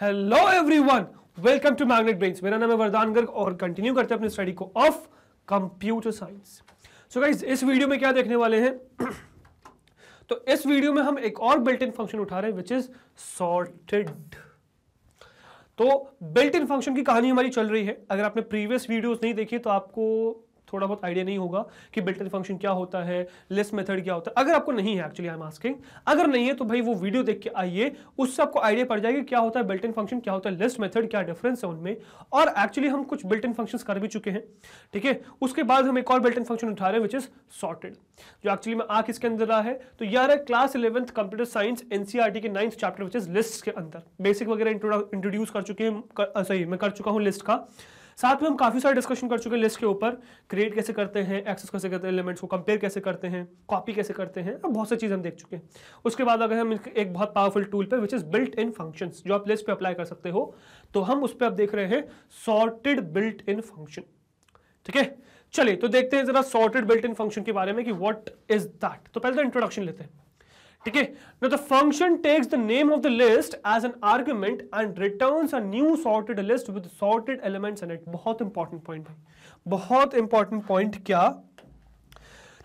Hello everyone welcome to Magnet Brains मेरा नाम है वरदान गर्ग और कंटिन्यू करते हैं अपने स्टडी को of computer science so guys इस वीडियो में क्या देखने वाले हैं तो इस वीडियो में हम एक और बिल्ट इन फंक्शन उठा रहे हैं विच इज सॉर्टेड तो बिल्ट इन फंक्शन की कहानी हमारी चल रही है अगर आपने प्रीवियस वीडियोस नहीं देखी तो आपको थोड़ा बहुत आइडिया नहीं होगा कि बिल्ट इन फंक्शन क्या होता है लिस्ट मेथड क्या होता है अगर आपको नहीं है एक्चुअली आई एम आस्किंग अगर नहीं है तो भाई वो वीडियो देख के आइए उससे आपको आइडिया पड़ जाएगा क्या होता है बिल्ट इन फंक्शन क्या होता है लिस्ट मेथड क्या डिफरेंस है उनमें और एक्चुअली हम कुछ बिल्ट इन फंक्शन कर भी चुके हैं ठीक है उसके बाद हम एक और बिल्ट इन फंक्शन उठा रहे हैं विच इज सॉर्टेड जो एक्चुअली में आ किसके अंदर रहा है तो यार है class eleventh computer science NCERT के ninth chapter which is list के अंदर बेसिक वगैरह इंट्रोड्यूस कर चुके हैं सही मैं कर चुका हूँ लिस्ट का साथ में हम काफ़ी सारे डिस्कशन कर चुके हैं लिस्ट के ऊपर क्रिएट कैसे करते हैं एक्सेस कैसे करते हैं एलिमेंट्स को कंपेयर कैसे करते हैं कॉपी कैसे करते हैं तो बहुत सी चीज़ हम देख चुके हैं उसके बाद अगर हम एक बहुत पावरफुल टूल पर which is built in function जो आप लिस्ट पर अप्लाई कर सकते हो तो हम उस पर आप देख रहे हैं सॉर्टेड बिल्ट इन फंक्शन ठीक है चलिए तो देखते हैं जरा सॉर्टेड बिल्ट इन फंक्शन के बारे में कि वॉट इज दैट तो पहले तो इंट्रोडक्शन लेते हैं ठीक है function takes the name of the list as an argument and return new sorted list with sorted elements and it बहुत इंपॉर्टेंट पॉइंट है बहुत इंपॉर्टेंट पॉइंट क्या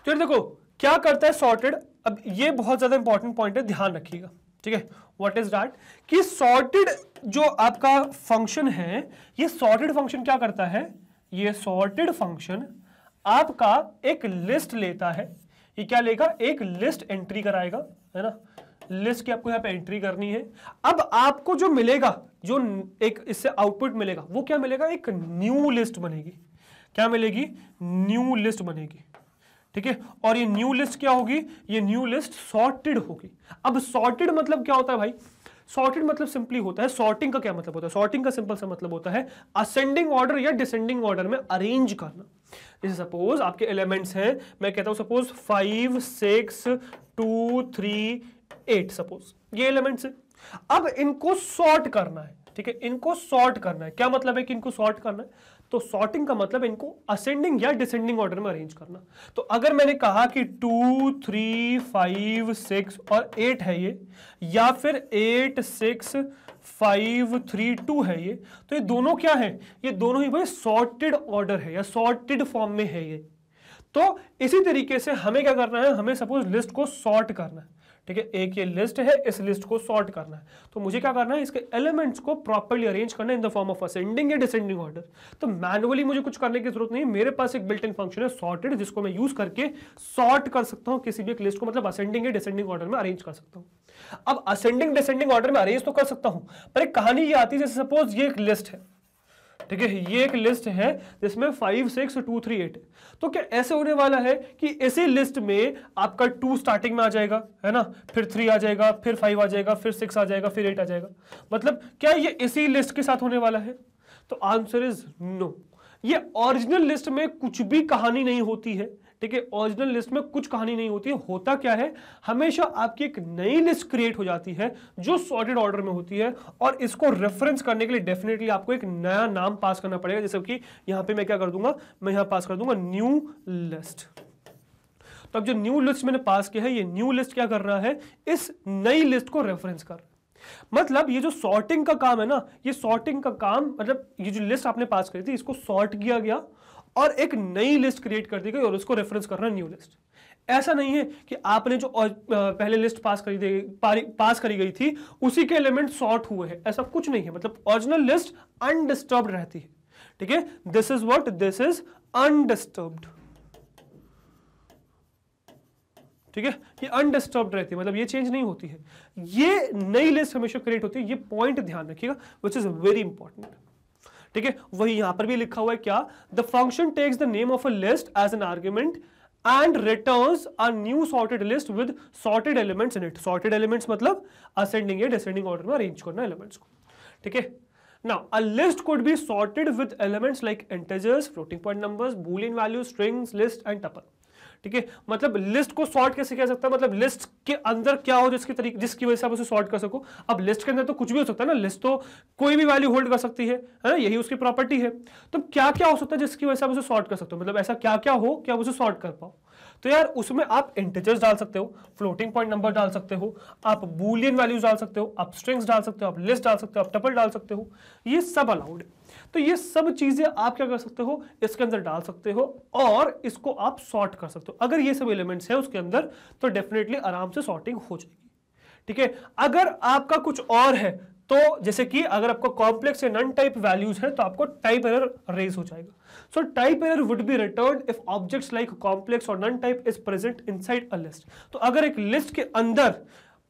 तो देखो क्या करता है सॉर्टेड अब ये बहुत ज्यादा इंपॉर्टेंट पॉइंट है ध्यान रखिएगा ठीक है व्हाट इज दैट कि सॉर्टेड जो आपका फंक्शन है ये सॉर्टेड फंक्शन क्या करता है ये सॉर्टेड फंक्शन आपका एक लिस्ट लेता है ये क्या लेगा एक लिस्ट एंट्री कराएगा है ना लिस्ट की आपको यहाँ पे एंट्री करनी है अब आपको जो मिलेगा जो एक इससे आउटपुट मिलेगा वो क्या मिलेगा एक न्यू लिस्ट बनेगी क्या मिलेगी न्यू लिस्ट बनेगी ठीक है और ये न्यू लिस्ट क्या होगी ये न्यू लिस्ट सॉर्टेड होगी अब सॉर्टेड मतलब क्या होता है भाई सॉर्टेड मतलब सिंपली होता है सॉर्टिंग का क्या मतलब होता है सॉर्टिंग का सिंपल सा मतलब होता है असेंडिंग ऑर्डर या डिसेंडिंग ऑर्डर में अरेंज करना जैसे सपोज आपके एलिमेंट्स हैं मैं कहता हूँ suppose five six two three eight suppose ये एलिमेंट्स हैं अब इनको सॉर्ट करना है ठीक है इनको सॉर्ट करना है क्या मतलब है कि इनको सॉर्ट करना है तो सॉर्टिंग का मतलब इनको असेंडिंग या डिसेंडिंग ऑर्डर में अरेंज करना तो अगर मैंने कहा कि टू थ्री फाइव सिक्स और एट है ये या फिर eight six five three two है ये तो ये दोनों क्या है ये दोनों ही भाई सॉर्टेड ऑर्डर है या सॉर्टेड फॉर्म में है ये तो इसी तरीके से हमें क्या करना है हमें सपोज लिस्ट को सॉर्ट करना है ठीक है एक ये लिस्ट है इस लिस्ट को सॉर्ट करना है तो मुझे क्या करना है इसके एलिमेंट्स को प्रॉपरली अरेंज करना है in the form of ascending या डिसेंडिंग ऑर्डर तो मैनुअली मुझे कुछ करने की जरूरत नहीं मेरे पास एक बिल्ट इन फंक्शन है सॉर्टेड जिसको मैं यूज करके सॉर्ट कर सकता हूँ किसी भी एक लिस्ट को मतलब असेंडिंग या डिसेंडिंग ऑर्डर में अरेंज कर सकता हूँ अब असेंडिंग डिसेंडिंग ऑर्डर में अरेंज तो कर सकता हूँ पर एक कहानी ये आती है जैसे सपोज ये एक लिस्ट है ठीक है ये एक लिस्ट है जिसमें five six two three eight तो क्या ऐसे होने वाला है कि इसी लिस्ट में आपका टू स्टार्टिंग में आ जाएगा है ना फिर थ्री आ जाएगा फिर फाइव आ जाएगा फिर सिक्स आ जाएगा फिर एट आ जाएगा मतलब क्या ये इसी लिस्ट के साथ होने वाला है तो आंसर इज नो ये ओरिजिनल लिस्ट में कुछ भी कहानी नहीं होती है ठीक है ओरिजिनल लिस्ट में कुछ कहानी नहीं होती है होता क्या है हमेशा आपकी एक नई लिस्ट क्रिएट हो जाती है जो सॉर्टेड ऑर्डर में होती है और इसको रेफरेंस करने के लिए डेफिनेटली आपको एक नया नाम पास करना पड़ेगा जैसे कि यहां पे मैं क्या कर दूंगा मैं यहां पास कर दूंगा न्यू लिस्ट तो अब जो न्यू लिस्ट मैंने पास किया है ये न्यू लिस्ट क्या कर रहा है इस नई लिस्ट को रेफरेंस कर मतलब ये जो सॉर्टिंग का काम है ना ये सॉर्टिंग का काम मतलब ये जो लिस्ट आपने पास करी थी इसको सॉर्ट किया गया और एक नई लिस्ट क्रिएट कर दी गई और उसको रेफरेंस करना न्यू लिस्ट ऐसा नहीं है कि आपने जो पहले लिस्ट पास करी दे पास करी गई थी उसी के एलिमेंट सॉर्ट हुए हैं ऐसा कुछ नहीं है मतलब ओरिजिनल लिस्ट अनडिस्टर्ब रहती है ठीक है this is what this is undisturbed ठीक है ये अनडिस्टर्ब रहती है मतलब ये चेंज नहीं होती है ये नई लिस्ट हमेशा क्रिएट होती है ये पॉइंट ध्यान रखिएगा विच इज वेरी इंपॉर्टेंट ठीक है वही यहां पर भी लिखा हुआ है क्या the function takes the name of a list as an argument and return a new sorted list with sorted elements in it sorted elements मतलब असेंडिंग या डिसेंडिंग ऑर्डर में अरेंज करना एलिमेंट्स को ठीक है Now, a list could be sorted with elements like integers, floating point numbers, boolean values, strings, list and tuple. ठीक है मतलब लिस्ट को सॉर्ट कैसे कह सकता है मतलब लिस्ट के अंदर क्या हो जिसके तरीके जिसकी वजह से आप उसे सॉर्ट कर सको अब लिस्ट के अंदर तो कुछ भी हो सकता है ना लिस्ट तो कोई भी वैल्यू होल्ड कर सकती है ना यही उसकी प्रॉपर्टी है तो क्या क्या हो सकता है जिसकी वजह से आप उसे सॉर्ट कर सकते हो मतलब ऐसा क्या क्या हो कि आप उसे सॉर्ट कर पाओ तो यार उसमें आप इंटीजर्स डाल सकते हो फ्लोटिंग पॉइंट नंबर डाल सकते हो आप बूलियन वैल्यूज डाल सकते हो आप स्ट्रिंग्स डाल सकते हो आप लिस्ट डाल सकते हो आप टपल डाल सकते हो ये सब अलाउड है तो ये सब चीजें आप क्या कर सकते हो इसके अंदर डाल सकते हो और इसको आप सॉर्ट कर सकते हो अगर ये सब एलिमेंट्स है उसके अंदर तो डेफिनेटली आराम से सॉर्टिंग हो जाएगी ठीक है अगर आपका कुछ और है तो जैसे कि अगर आपको कॉम्प्लेक्स या नन टाइप वैल्यूज है तो आपको टाइप एरर रेज हो जाएगा so type error would be return if objects like complex और none type is present inside a list तो अगर एक लिस्ट के अंदर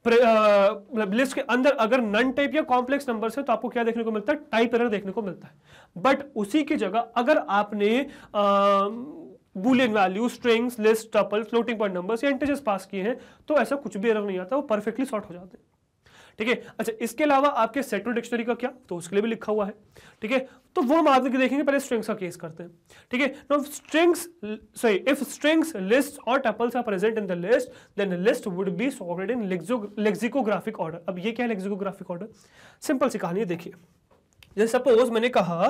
मतलब लिस्ट के अंदर अगर नन टाइप या कॉम्प्लेक्स नंबर है तो आपको क्या देखने को मिलता है टाइप एरर देखने को मिलता है बट उसी की जगह अगर आपने Boolean value strings list tuple floating point numbers या इंटेजेस पास किए हैं तो ऐसा कुछ भी एरर नहीं आता वो परफेक्टली सॉर्ट हो जाते हैं ठीक है अच्छा इसके अलावा आपके सेट्रोल डिक्शनरी का क्या तो उसके लिए भी लिखा हुआ है ठीक है तो वो हम आगे देखेंगे पहले स्ट्रिंग्स का केस करते हैं ठीक है no strings sorry if strings list और tuples are present in the list then list would be sorted in lexicographic order अब ये क्या है लेक्सिकोग्राफिक ऑर्डर सिंपल सी कहानी देखिए जैसे सपोज मैंने कहा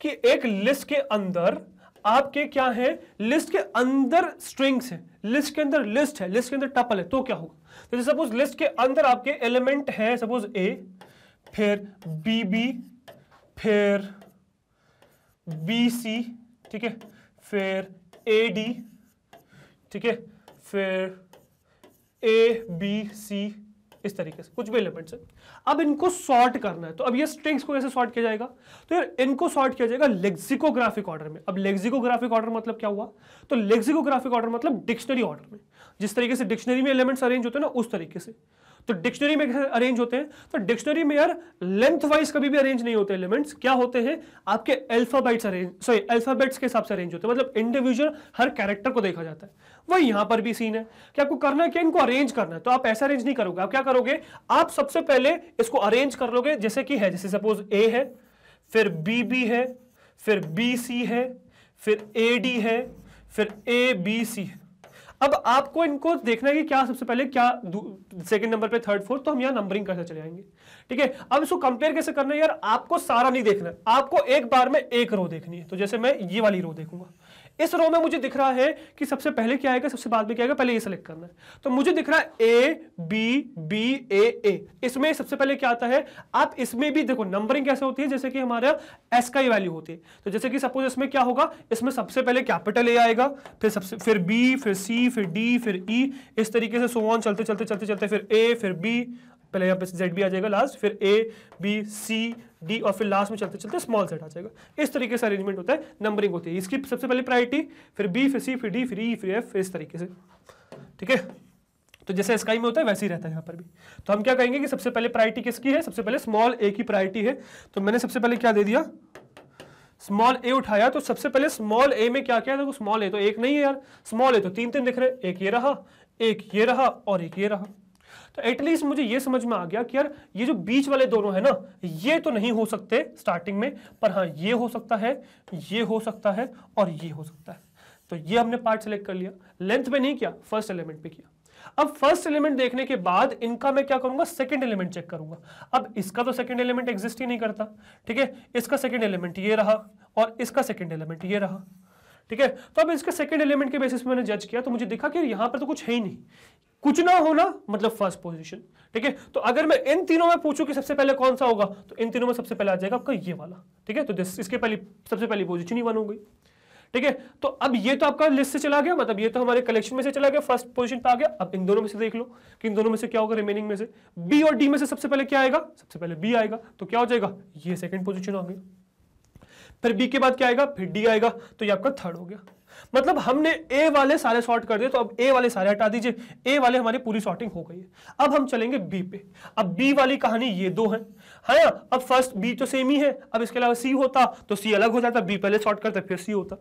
कि एक लिस्ट के अंदर आपके क्या है लिस्ट के अंदर स्ट्रिंग्स है लिस्ट के अंदर लिस्ट है लिस्ट के अंदर टपल है तो क्या होगा जैसे सपोज लिस्ट के अंदर आपके एलिमेंट हैं सपोज ए फिर बी बी फिर बी सी ठीक है फिर ए डी ठीक है फिर ए बी सी इस तरीके से कुछ भी एलिमेंट्स है अब इनको सॉर्ट करना है तो अब ये स्ट्रिंग्स को कैसे सॉर्ट किया जाएगा तो यार इनको सॉर्ट किया जाएगा लेक्सिकोग्राफिक ऑर्डर में अब लेक्सिकोग्राफिक ऑर्डर मतलब क्या हुआ तो लेक्सिकोग्राफिक ऑर्डर मतलब डिक्शनरी ऑर्डर में जिस तरीके से डिक्शनरी में एलिमेंट्स अरेंज होते हैं ना उस तरीके से तो डिक्शनरी में अरेंज होते हैं तो डिक्शनरी में यार लेंथ वाइज कभी भी अरेंज नहीं होते एलिमेंट्स क्या होते हैं आपके अल्फाबेट्स अरेंज सॉरी अल्फाबेट्स के हिसाब से अरेंज होते हैं मतलब इंडिविजुअल हर कैरेक्टर को देखा जाता है वही यहां पर भी सीन है कि आपको करना है कि इनको अरेंज करना है तो आप ऐसा अरेंज नहीं करोगे आप क्या करोगे आप सबसे पहले इसको अरेंज कर लोगे जैसे कि है जैसे सपोज ए है फिर बी बी है फिर बी सी है फिर ए डी है फिर ए बी सी है अब आपको इनको देखना है कि क्या सबसे पहले क्या सेकंड नंबर पे थर्ड फोर्थ तो हम यहाँ नंबरिंग करते चले जाएंगे ठीक है अब इसको कंपेयर कैसे करना है यार आपको सारा नहीं देखना आपको एक बार में एक रो देखनी है तो जैसे मैं ये वाली रो देखूंगा इस रो में मुझे दिख रहा है कि सबसे पहले क्या आएगा सबसे बाद में क्या आएगा पहले ये सिलेक्ट करना है तो मुझे दिख रहा है ए बी बी ए ए इसमें सबसे पहले क्या आता है आप इसमें भी देखो नंबरिंग कैसे होती है जैसे कि हमारा एस का ही वैल्यू होती है तो जैसे कि सपोज इसमें क्या होगा इसमें सबसे पहले कैपिटल ए आएगा फिर सबसे फिर बी फिर सी फिर डी फिर ई e, इस तरीके से सोवान चलते चलते चलते चलते फिर ए फिर बी पहले यहाँ पे जेड भी आ जाएगा लास्ट फिर ए बी सी डी और फिर लास्ट में चलते चलते स्मॉल सेट आ जाएगा इस तरीके से अरेंजमेंट होता है नंबरिंग होती है इसकी सबसे पहले प्रायोरिटी फिर बी फिर सी फिर डी फिर ई e, फिर एफ इस तरीके से ठीक है तो जैसे स्काई में होता है वैसे ही रहता है यहाँ पर भी तो हम क्या कहेंगे कि सबसे पहले प्रायोरिटी किसकी है सबसे पहले स्मॉल ए की प्रायोरिटी है तो मैंने सबसे पहले क्या दे दिया स्मॉल ए उठाया तो सबसे पहले स्मॉल ए में क्या क्या देखो स्मॉल ए तो एक नहीं है यार स्मॉल ए तो तीन तीन दिख रहे एक ये रहा एक ये रहा और एक ये रहा तो एटलीस्ट मुझे ये समझ में आ गया कि यार ये जो बीच वाले दोनों है ना ये तो नहीं हो सकते स्टार्टिंग में पर हाँ ये हो सकता है ये हो सकता है और ये हो सकता है तो ये हमने पार्ट सेलेक्ट कर लिया लेंथ पे नहीं किया फर्स्ट एलिमेंट पे किया अब फर्स्ट एलिमेंट देखने के बाद इनका मैं क्या करूंगा सेकंड एलिमेंट चेक करूंगा अब इसका तो सेकंड एलिमेंट एग्जिस्ट ही नहीं करता ठीक है इसका सेकंड एलिमेंट ये रहा और इसका सेकंड एलिमेंट ये रहा ठीक है तो अब इसके सेकेंड एलिमेंट के बेसिस में मैंने जज किया तो मुझे दिखा कि यहां पर तो कुछ है ही नहीं कुछ ना होना मतलब फर्स्ट पोजिशन ठीक है तो अगर मैं इन तीनों में पूछूं कि सबसे पहले कौन सा होगा तो इन तीनों में सबसे पहले आ जाएगा आपका ये वाला ठीक है तो दिस, इसके पहले सबसे पहली पोजिशन ही वन हो गई ठीक है तो अब ये तो आपका लिस्ट से चला गया मतलब ये तो हमारे कलेक्शन में से चला गया फर्स्ट पोजीशन पे आ गया अब इन दोनों में से देख लो कि इन दोनों में से क्या होगा रिमेनिंग में से बी और डी में से सबसे पहले क्या आएगा सबसे पहले बी आएगा तो क्या हो जाएगा ये सेकंड पोजीशन आ गया फिर बी के बाद क्या आएगा फिर डी आएगा तो ये आपका थर्ड हो गया मतलब हमने ए वाले सारे सॉर्ट कर दिए तो अब ए वाले सारे हटा दीजिए ए वाले हमारी पूरी सॉर्टिंग हो गई है अब हम चलेंगे बी पे अब बी वाली कहानी ये दो है हाँ ना अब फर्स्ट बी तो सेम ही है अब इसके अलावा सी होता तो सी अलग हो जाता बी पहले सॉर्ट करते फिर सी होता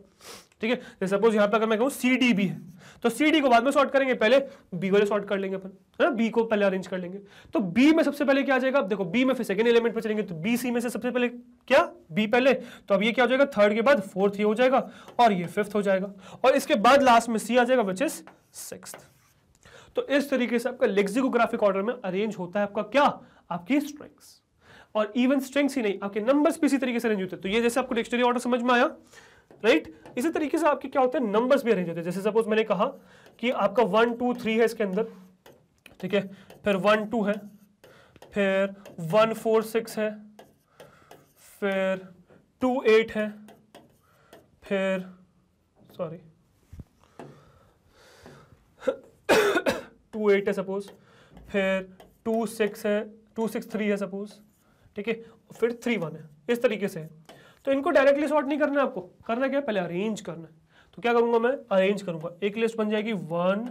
ठीक है सपोज यहां पर अगर मैं कहूँ सी डी बी है तो सी डी को बाद में शॉर्ट करेंगे पहले बी वाले शॉर्ट कर लेंगे अपन है ना बी को पहले अरेंज कर लेंगे तो बी में सबसे पहले क्या आ जाएगा अब देखो बी में फिर सेकंड एलिमेंट पर चलेंगे तो बी सी में से सबसे पहले क्या बी पहले तो अब ये क्या हो जाएगा थर्ड के बाद फोर्थ ये हो जाएगा और ये फिफ्थ हो जाएगा और इसके बाद लास्ट में सी आ जाएगा विच इज सिक्स तो इस तरीके से आपका लेक्सिकोग्राफिक ऑर्डर में अरेंज होता है आपका क्या आपकी स्ट्रिंग्स और इवन स्ट्रिंग्स ही नहीं आपके नंबर्स भी इसी तरीके से अरेंज होते हैं तो ये जैसे आपको डिक्शनरी ऑर्डर समझ में आया राइट इसी तरीके से आपके क्या होते हैं नंबर्स भी अरेंज होते हैं जैसे सपोज मैंने कहा कि आपका वन टू थ्री है इसके अंदर ठीक है फिर वन टू है फिर वन फोर सिक्स है फिर टू एट है फिर सॉरी टू एट है सपोज फिर टू सिक्स है टू सिक्स थ्री है सपोज ठीक है फिर थ्री वन है इस तरीके से है तो इनको डायरेक्टली सॉर्ट नहीं करना है आपको करना क्या पहले अरेंज करना है तो क्या करूंगा मैं अरेंज करूंगा एक लिस्ट बन जाएगी वन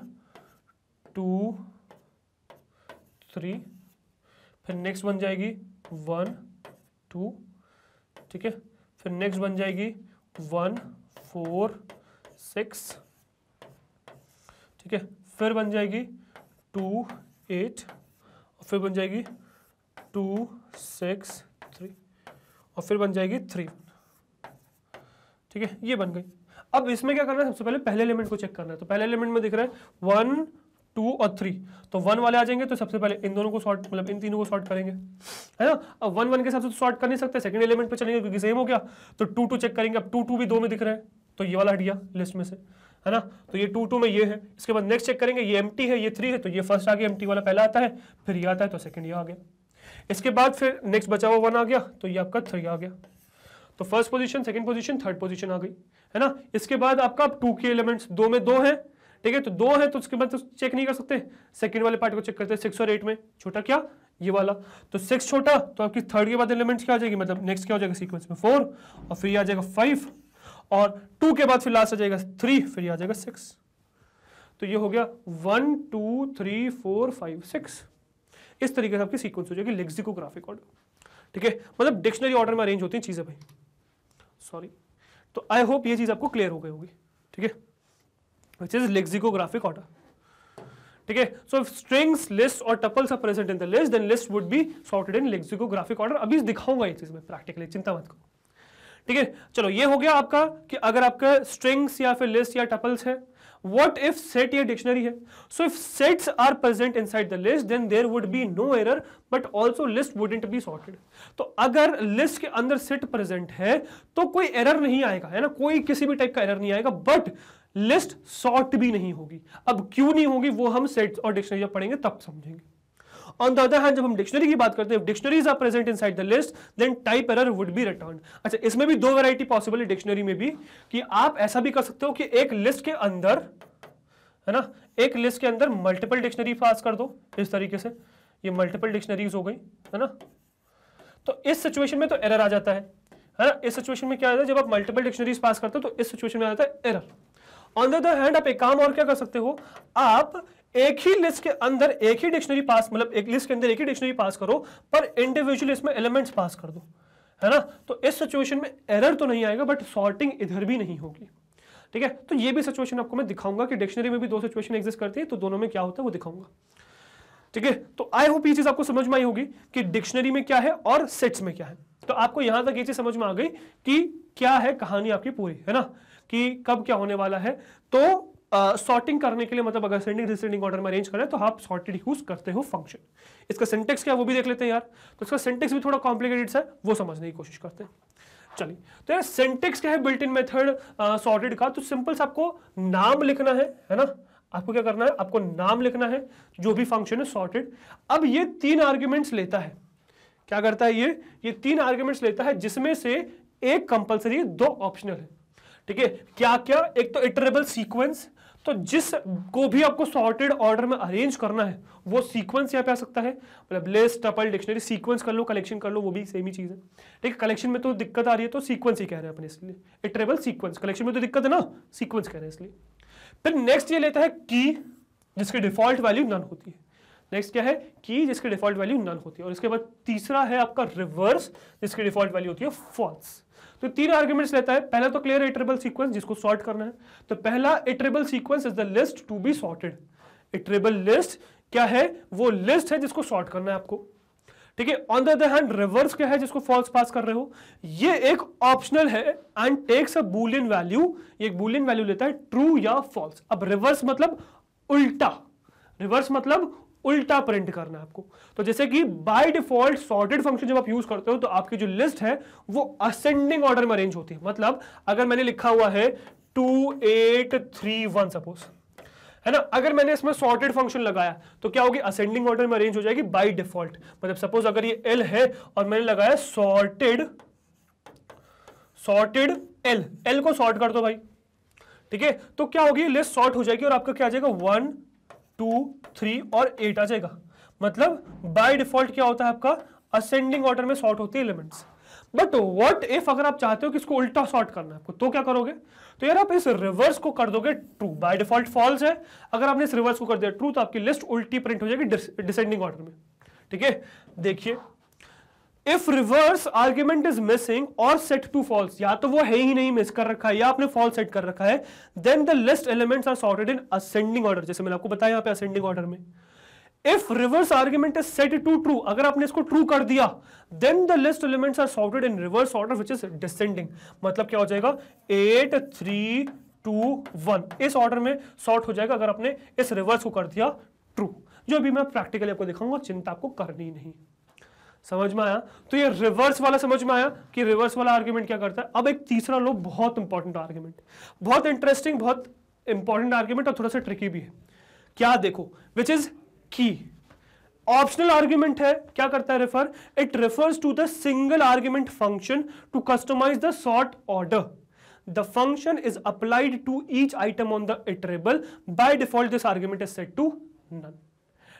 टू थ्री फिर नेक्स्ट बन जाएगी वन टू ठीक है फिर नेक्स्ट बन जाएगी वन फोर सिक्स ठीक है फिर बन जाएगी टू एट और फिर बन जाएगी टू सिक्स थ्री और फिर बन जाएगी थ्री ठीक है ये बन गई अब इसमें क्या करना है सबसे पहले पहले एलिमेंट को चेक करना है तो पहले एलिमेंट में दिख रहा है वन टू और थ्री तो वन वाले आ जाएंगे तो सबसे पहले इन दोनों को शॉर्ट मतलब इन तीनों को शॉर्ट करेंगे है ना अब वन वन के हिसाब से शॉर्ट तो कर नहीं सकते सेकंड एलिमेंट पे चलेंगे क्योंकि सेम हो गया तो टू टू चेक करेंगे अब टू टू भी दो में दिख रहे हैं तो ये वाला हटिया लिस्ट में से है ना तो ये टू टू में ये है इसके बाद नेक्स्ट चेक करेंगे ये एम है ये थ्री है तो ये फर्स्ट आ गया एम वाला पहला आता है फिर ये आता है तो सेकंड ये आ गया इसके बाद फिर नेक्स्ट बचा हुआ वन आ गया तो ये आपका थ्री आ गया तो first position second position third position आ गई है ना इसके बाद आपका टू के एलिमेंट्स दो में दो है ठीक है तो दो है तो उसके बाद तो चेक नहीं कर सकते सेकंड वाले पार्ट को चेक करते हैं सिक्स और एट में छोटा क्या ये वाला तो सिक्स छोटा तो आपकी थर्ड के बाद एलिमेंट्स क्या आ जाएगी मतलब नेक्स्ट क्या हो जाएगा सीक्वेंस में फोर और फिर आ जाएगा फाइव और टू के बाद फिर लास्ट आ जाएगा थ्री फिर आ जाएगा सिक्स तो ये हो गया one two three four five six इस तरीके से आपकी सीक्वेंस हो जाएगी लेक्सिकोग्राफिक ऑर्डर ठीक है मतलब डिक्शनरी ऑर्डर में अरेंज होती हैं चीज़ें भाई सॉरी तो आई होप ये चीज़ आपको क्लियर हो गई होगी ठीक है विच इज लेक्सिकोग्राफिक ऑर्डर ठीक है सो स्ट्रिंग्स लिस्ट और tuples are present in the list then list would be sorted in lexicographic order अभी दिखाऊंगा ये चीज़ मैं प्रैक्टिकली चिंता मत करो ठीक है चलो ये हो गया आपका कि अगर आपका स्ट्रिंग्स या फिर लिस्ट या टपल्स है what if set a dictionary है so if sets are present inside the list then there would be no error but also list wouldn't be sorted तो अगर list के अंदर set present है तो कोई error नहीं आएगा है ना कोई किसी भी type का error नहीं आएगा but list sort भी नहीं होगी अब क्यों नहीं होगी वो हम sets और dictionary जब पढ़ेंगे तब समझेंगे ऑन द अदर हैंड जब हम डिक्शनरी की बात करते हैं dictionaries are present inside the list then type error would be return अच्छा इसमें भी दो वैरायटी पॉसिबल है डिक्शनरी में भी कि आप ऐसा भी कर सकते हो कि एक लिस्ट के अंदर है ना एक लिस्ट के अंदर मल्टीपल डिक्शनरी पास कर दो इस तरीके से ये मल्टीपल डिक्शनरीज हो गई है ना तो इस सिचुएशन में तो एरर आ जाता है है ना इस सिचुएशन में क्या आता है जब आप मल्टीपल डिक्शनरीज पास करते हो तो इस सिचुएशन में आ जाता है error on the other hand आप एक काम और क्या कर सकते हो आप एक ही लिस्ट के अंदर एक ही डिक्शनरी पास मतलब एक लिस्ट के अंदर एक ही डिक्शनरी पास करो पर इंडिविजुअल इसमें एलिमेंट्स पास कर दो है ना तो इस सिचुएशन में एरर तो नहीं आएगा बट सॉर्टिंग इधर भी नहीं होगी ठीक है तो ये भी सिचुएशन आपको मैं दिखाऊंगा कि डिक्शनरी में भी दो सिचुएशन एग्जिस्ट करती है तो दोनों में क्या होता है वो दिखाऊंगा ठीक है तो आई होप ये चीज आपको समझ में आई होगी कि डिक्शनरी में क्या है और सेट्स में क्या है तो आपको यहां तक ये चीज समझ में आ गई कि क्या है कहानी आपकी पूरी है ना कि कब क्या होने वाला है तो सॉर्टिंग uh, करने के लिए मतलब अगर सेंडिंग रिसेंडिंग ऑर्डर में अरेंज करें तो आप सॉर्टेड यूज करते हो फंक्शन इसका सिंटेक्स क्या वो भी देख लेते हैं यार तो इसका सिंटेक्स भी थोड़ा कॉम्प्लिकेटेड है वो समझने की कोशिश करते हैं चलिए तो यार सेंटेक्स क्या है बिल्ट इन मेथड सॉर्टेड का तो सिंपल से आपको नाम लिखना है है ना आपको क्या करना है आपको नाम लिखना है जो भी फंक्शन है सॉर्टेड अब ये तीन आर्ग्यूमेंट्स लेता है क्या करता है ये ये तीन आर्ग्यूमेंट्स लेता है जिसमें से एक कंपल्सरी दो ऑप्शनल है ठीक है क्या क्या एक तो इटरेबल सीक्वेंस तो जिस को भी आपको सॉर्टेड ऑर्डर में अरेंज करना है वो सीक्वेंस यहाँ पे आ सकता है मतलब लिस्ट टपल डिक्शनरी सीक्वेंस कर लो कलेक्शन कर लो वो भी सेम ही चीज़ है ठीक है कलेक्शन में तो दिक्कत आ रही है तो सीक्वेंस ही कह रहे हैं अपने इसलिए इटरेबल सीक्वेंस कलेक्शन में तो दिक्कत है ना सीक्वेंस कह रहे हैं इसलिए फिर नेक्स्ट ये लेता है की जिसकी डिफॉल्ट वैल्यू नन होती है नेक्स्ट क्या है की जिसकी डिफॉल्ट वैल्यू नन होती है और इसके बाद तीसरा है आपका रिवर्स जिसकी डिफॉल्ट वैल्यू होती है फॉल्स तो तीन आर्ग्यूमेंट्स लेता है पहला तो क्लियर इटरेबल सीक्वेंस जिसको सॉर्ट करना है तो पहला iterable sequence is the list to be sorted iterable list क्या है वो लिस्ट है जिसको सॉर्ट करना है आपको ठीक है on the other hand reverse क्या है जिसको फॉल्स पास कर रहे हो ये एक ऑप्शनल है and takes a Boolean value ये एक बूलियन वैल्यू लेता है ट्रू या फॉल्स अब रिवर्स मतलब उल्टा रिवर्स मतलब उल्टा प्रिंट करना है आपको तो जैसे कि बाय डिफॉल्ट सॉर्टेड फंक्शन जब आप यूज करते हो तो आपकी जो लिस्ट है वो असेंडिंग ऑर्डर में अरेंज होती है मतलब अगर मैंने लिखा हुआ है two eight three one suppose है ना अगर मैंने इसमें सॉर्टेड फंक्शन लगाया तो क्या होगी असेंडिंग ऑर्डर में अरेंज हो जाएगी बाई डिफॉल्ट मतलब सपोज अगर ये एल है और मैंने लगाया सॉर्टेड सॉर्टेड एल एल को सॉर्ट कर दो भाई ठीक है तो क्या होगी लिस्ट सॉर्ट हो जाएगी और आपका क्या आ जाएगा वन टू थ्री और एट आ जाएगा मतलब बाय डिफॉल्ट क्या होता है आपका असेंडिंग ऑर्डर में सॉर्ट होती है एलिमेंट्स बट वॉट इफ अगर आप चाहते हो कि इसको उल्टा सॉर्ट करना है आपको तो क्या करोगे तो यार आप इस रिवर्स को कर दोगे ट्रू बाय डिफॉल्ट फॉल्स है अगर आपने इस रिवर्स को कर दिया ट्रू तो आपकी लिस्ट उल्टी प्रिंट हो जाएगी डिसेंडिंग ऑर्डर में ठीक है देखिए if reverse argument is missing और सेट टू फॉल्स या तो वो है ही नहीं मिस कर रखा है या आपने फॉल्स सेट कर रखा है then the list element are sorted in ascending order जैसे मैंने आपको बताया यहां पे असेंडिंग ऑर्डर में if reverse argument is set to true अगर आपने इसको ट्रू कर दिया then the list element are sorted in reverse order which is descending मतलब क्या हो जाएगा एट थ्री टू वन इस ऑर्डर में सॉर्ट हो जाएगा अगर आपने इस रिवर्स को कर दिया ट्रू जो अभी मैं प्रैक्टिकली आपको दिखाऊंगा चिंता आपको करनी नहीं समझ में आया तो ये रिवर्स वाला समझ में आया कि रिवर्स वाला आर्ग्यूमेंट क्या करता है अब एक तीसरा लो बहुत इंपॉर्टेंट आर्ग्यूमेंट बहुत इंटरेस्टिंग बहुत इंपॉर्टेंट आर्ग्यूमेंट और थोड़ा सा ट्रिकी भी है क्या देखो which is key optional argument है क्या करता है refer it refers to the single argument function to customize the sort order the function is applied to each item on the iterable by default this argument is set to none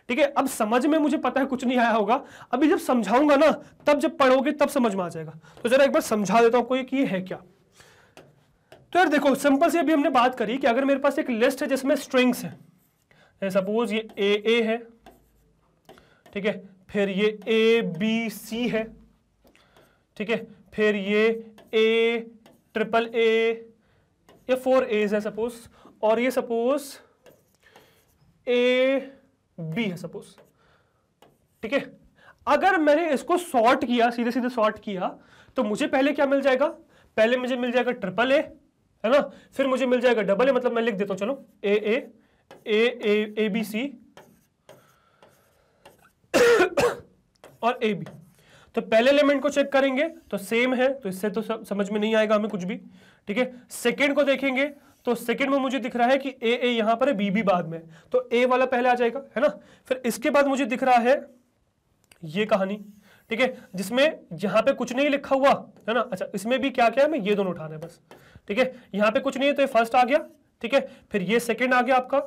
ठीक है अब समझ में मुझे पता है कुछ नहीं आया होगा अभी जब समझाऊंगा ना तब जब पढ़ोगे तब समझ में आ जाएगा तो जरा एक बार समझा देता हूं कोई कि ये है क्या तो यार देखो सिंपल से अभी हमने बात करी कि अगर मेरे पास एक लिस्ट है जिसमें स्ट्रिंग्स है सपोज ये ए ए है ठीक है फिर ये ए बी सी है ठीक है फिर ये ए ट्रिपल ए ये फोर एज है सपोज और ये सपोज ए बी है सपोज ठीक है अगर मैंने इसको सॉर्ट किया सीधे सीधे सॉर्ट किया तो मुझे पहले क्या मिल जाएगा पहले मुझे मिल जाएगा ट्रिपल ए है ना फिर मुझे मिल जाएगा डबल ए मतलब मैं लिख देता हूं चलो ए ए ए ए ए बी सी और ए बी तो पहले एलिमेंट को चेक करेंगे तो सेम है तो इससे तो समझ में नहीं आएगा हमें कुछ भी ठीक है सेकेंड को देखेंगे तो सेकंड में मुझे दिख रहा है कि ए ए यहां पर है बी बी बाद में तो ए वाला पहले आ जाएगा है ना फिर इसके बाद मुझे दिख रहा है ये कहानी ठीक है जिसमें यहां पे कुछ नहीं लिखा हुआ है ना अच्छा इसमें भी क्या क्या है मैं ये दोनों उठाने बस ठीक है यहाँ पे कुछ नहीं है तो ये फर्स्ट आ गया ठीक है फिर ये सेकंड आ गया आपका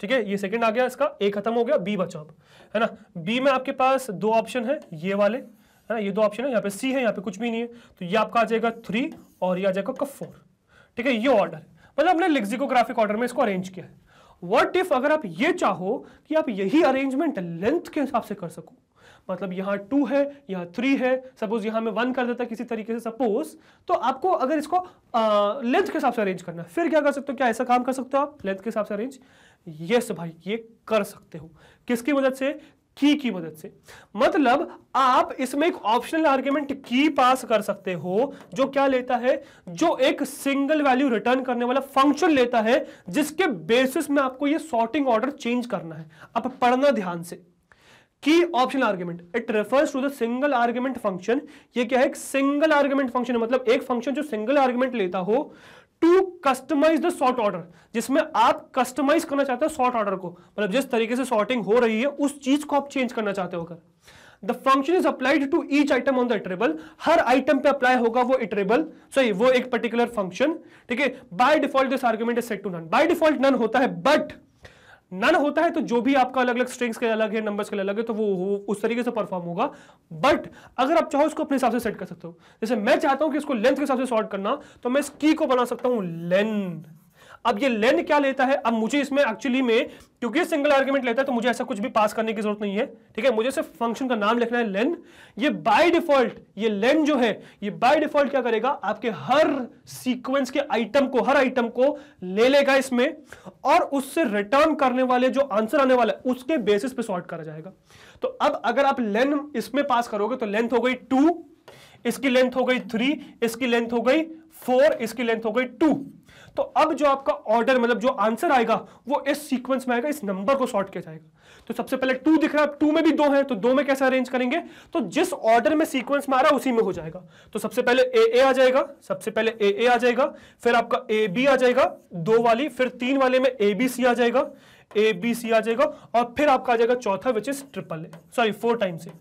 ठीक है ये सेकंड आ गया इसका ए खत्म हो गया बी बचा अब है ना बी में आपके पास दो ऑप्शन है ये वाले है ना ये दो ऑप्शन है यहाँ पे सी है यहाँ पे कुछ भी नहीं है तो ये आपका आ जाएगा थ्री और ये आ जाएगा आपका फोर ठीक है ये ऑर्डर मतलब हमने लेक्सिकोग्राफिक ऑर्डर में इसको अरेंज किया है वट इफ अगर आप ये चाहो कि आप यही अरेंजमेंट लेंथ के हिसाब से कर सको मतलब यहाँ टू है यहाँ थ्री है सपोज यहाँ मैं वन कर देता किसी तरीके से सपोज तो आपको अगर इसको लेंथ के हिसाब से अरेंज करना है फिर क्या कर सकते हो क्या ऐसा काम कर सकते हो आप लेंथ के हिसाब से अरेंज यस भाई ये कर सकते हो किसकी मदद से की की मदद से मतलब आप इसमें एक ऑप्शनल आर्ग्यूमेंट की पास कर सकते हो जो क्या लेता है जो एक सिंगल वैल्यू रिटर्न करने वाला फंक्शन लेता है जिसके बेसिस में आपको ये सॉर्टिंग ऑर्डर चेंज करना है अब पढ़ना ध्यान से key optional argument it refers to the single argument function ये क्या है सिंगल आर्ग्यूमेंट फंक्शन मतलब एक फंक्शन जो सिंगल आर्ग्यूमेंट लेता हो to customize the sort order जिसमें आप कस्टमाइज करना चाहते हो सॉर्ट ऑर्डर को मतलब जिस तरीके से सॉर्टिंग हो रही है उस चीज को आप चेंज करना चाहते होगा the function is applied to each item on the iterable हर आइटम पे अप्लाई होगा वो इटरेबल सॉरी वो एक पर्टिकुलर फंक्शन ठीक है by default this argument is set to none by default none होता है बट नन होता है तो जो भी आपका अलग अलग स्ट्रिंग्स के अलग है नंबर्स के अलग है तो वो, उस तरीके से परफॉर्म होगा बट अगर आप चाहो इसको अपने हिसाब से सेट कर सकते हो जैसे मैं चाहता हूं कि इसको लेंथ के हिसाब से सॉर्ट करना तो मैं इस की को बना सकता हूं लेंथ अब ये लेन क्या लेता है अब मुझे इसमें एक्चुअली में क्योंकि सिंगल आर्ग्यूमेंट लेता है तो मुझे ऐसा कुछ भी पास करने की जरूरत नहीं है ठीक है मुझे सिर्फ फंक्शन का नाम लिखना है लेन ये बाय डिफॉल्ट ये लेन जो है ये बाय डिफॉल्ट क्या करेगा आपके हर सीक्वेंस के आइटम को हर आइटम को ले लेगा इसमें और उससे रिटर्न करने वाले जो आंसर आने वाला है उसके बेसिस पे सॉर्ट करा जाएगा तो अब अगर आप लेन इसमें पास करोगे तो लेंथ हो गई टू इसकी लेंथ हो गई थ्री इसकी लेंथ हो गई फोर इसकी लेंथ हो गई टू तो अब जो आपका ऑर्डर मतलब जो आंसर आएगा वो इस सीक्वेंस में आएगा इस नंबर को सॉर्ट किया जाएगा तो सबसे पहले टू दिख रहा है टू में भी दो है तो दो में कैसे अरेंज करेंगे तो जिस ऑर्डर में सीक्वेंस में आ रहा है उसी में हो जाएगा तो सबसे पहले ए ए आ जाएगा सबसे पहले ए ए आ जाएगा फिर आपका ए बी आ जाएगा दो वाली फिर तीन वाले में ए बी सी आ जाएगा ए बी सी आ जाएगा और फिर आपका आ जाएगा चौथा which is triple A sorry four times A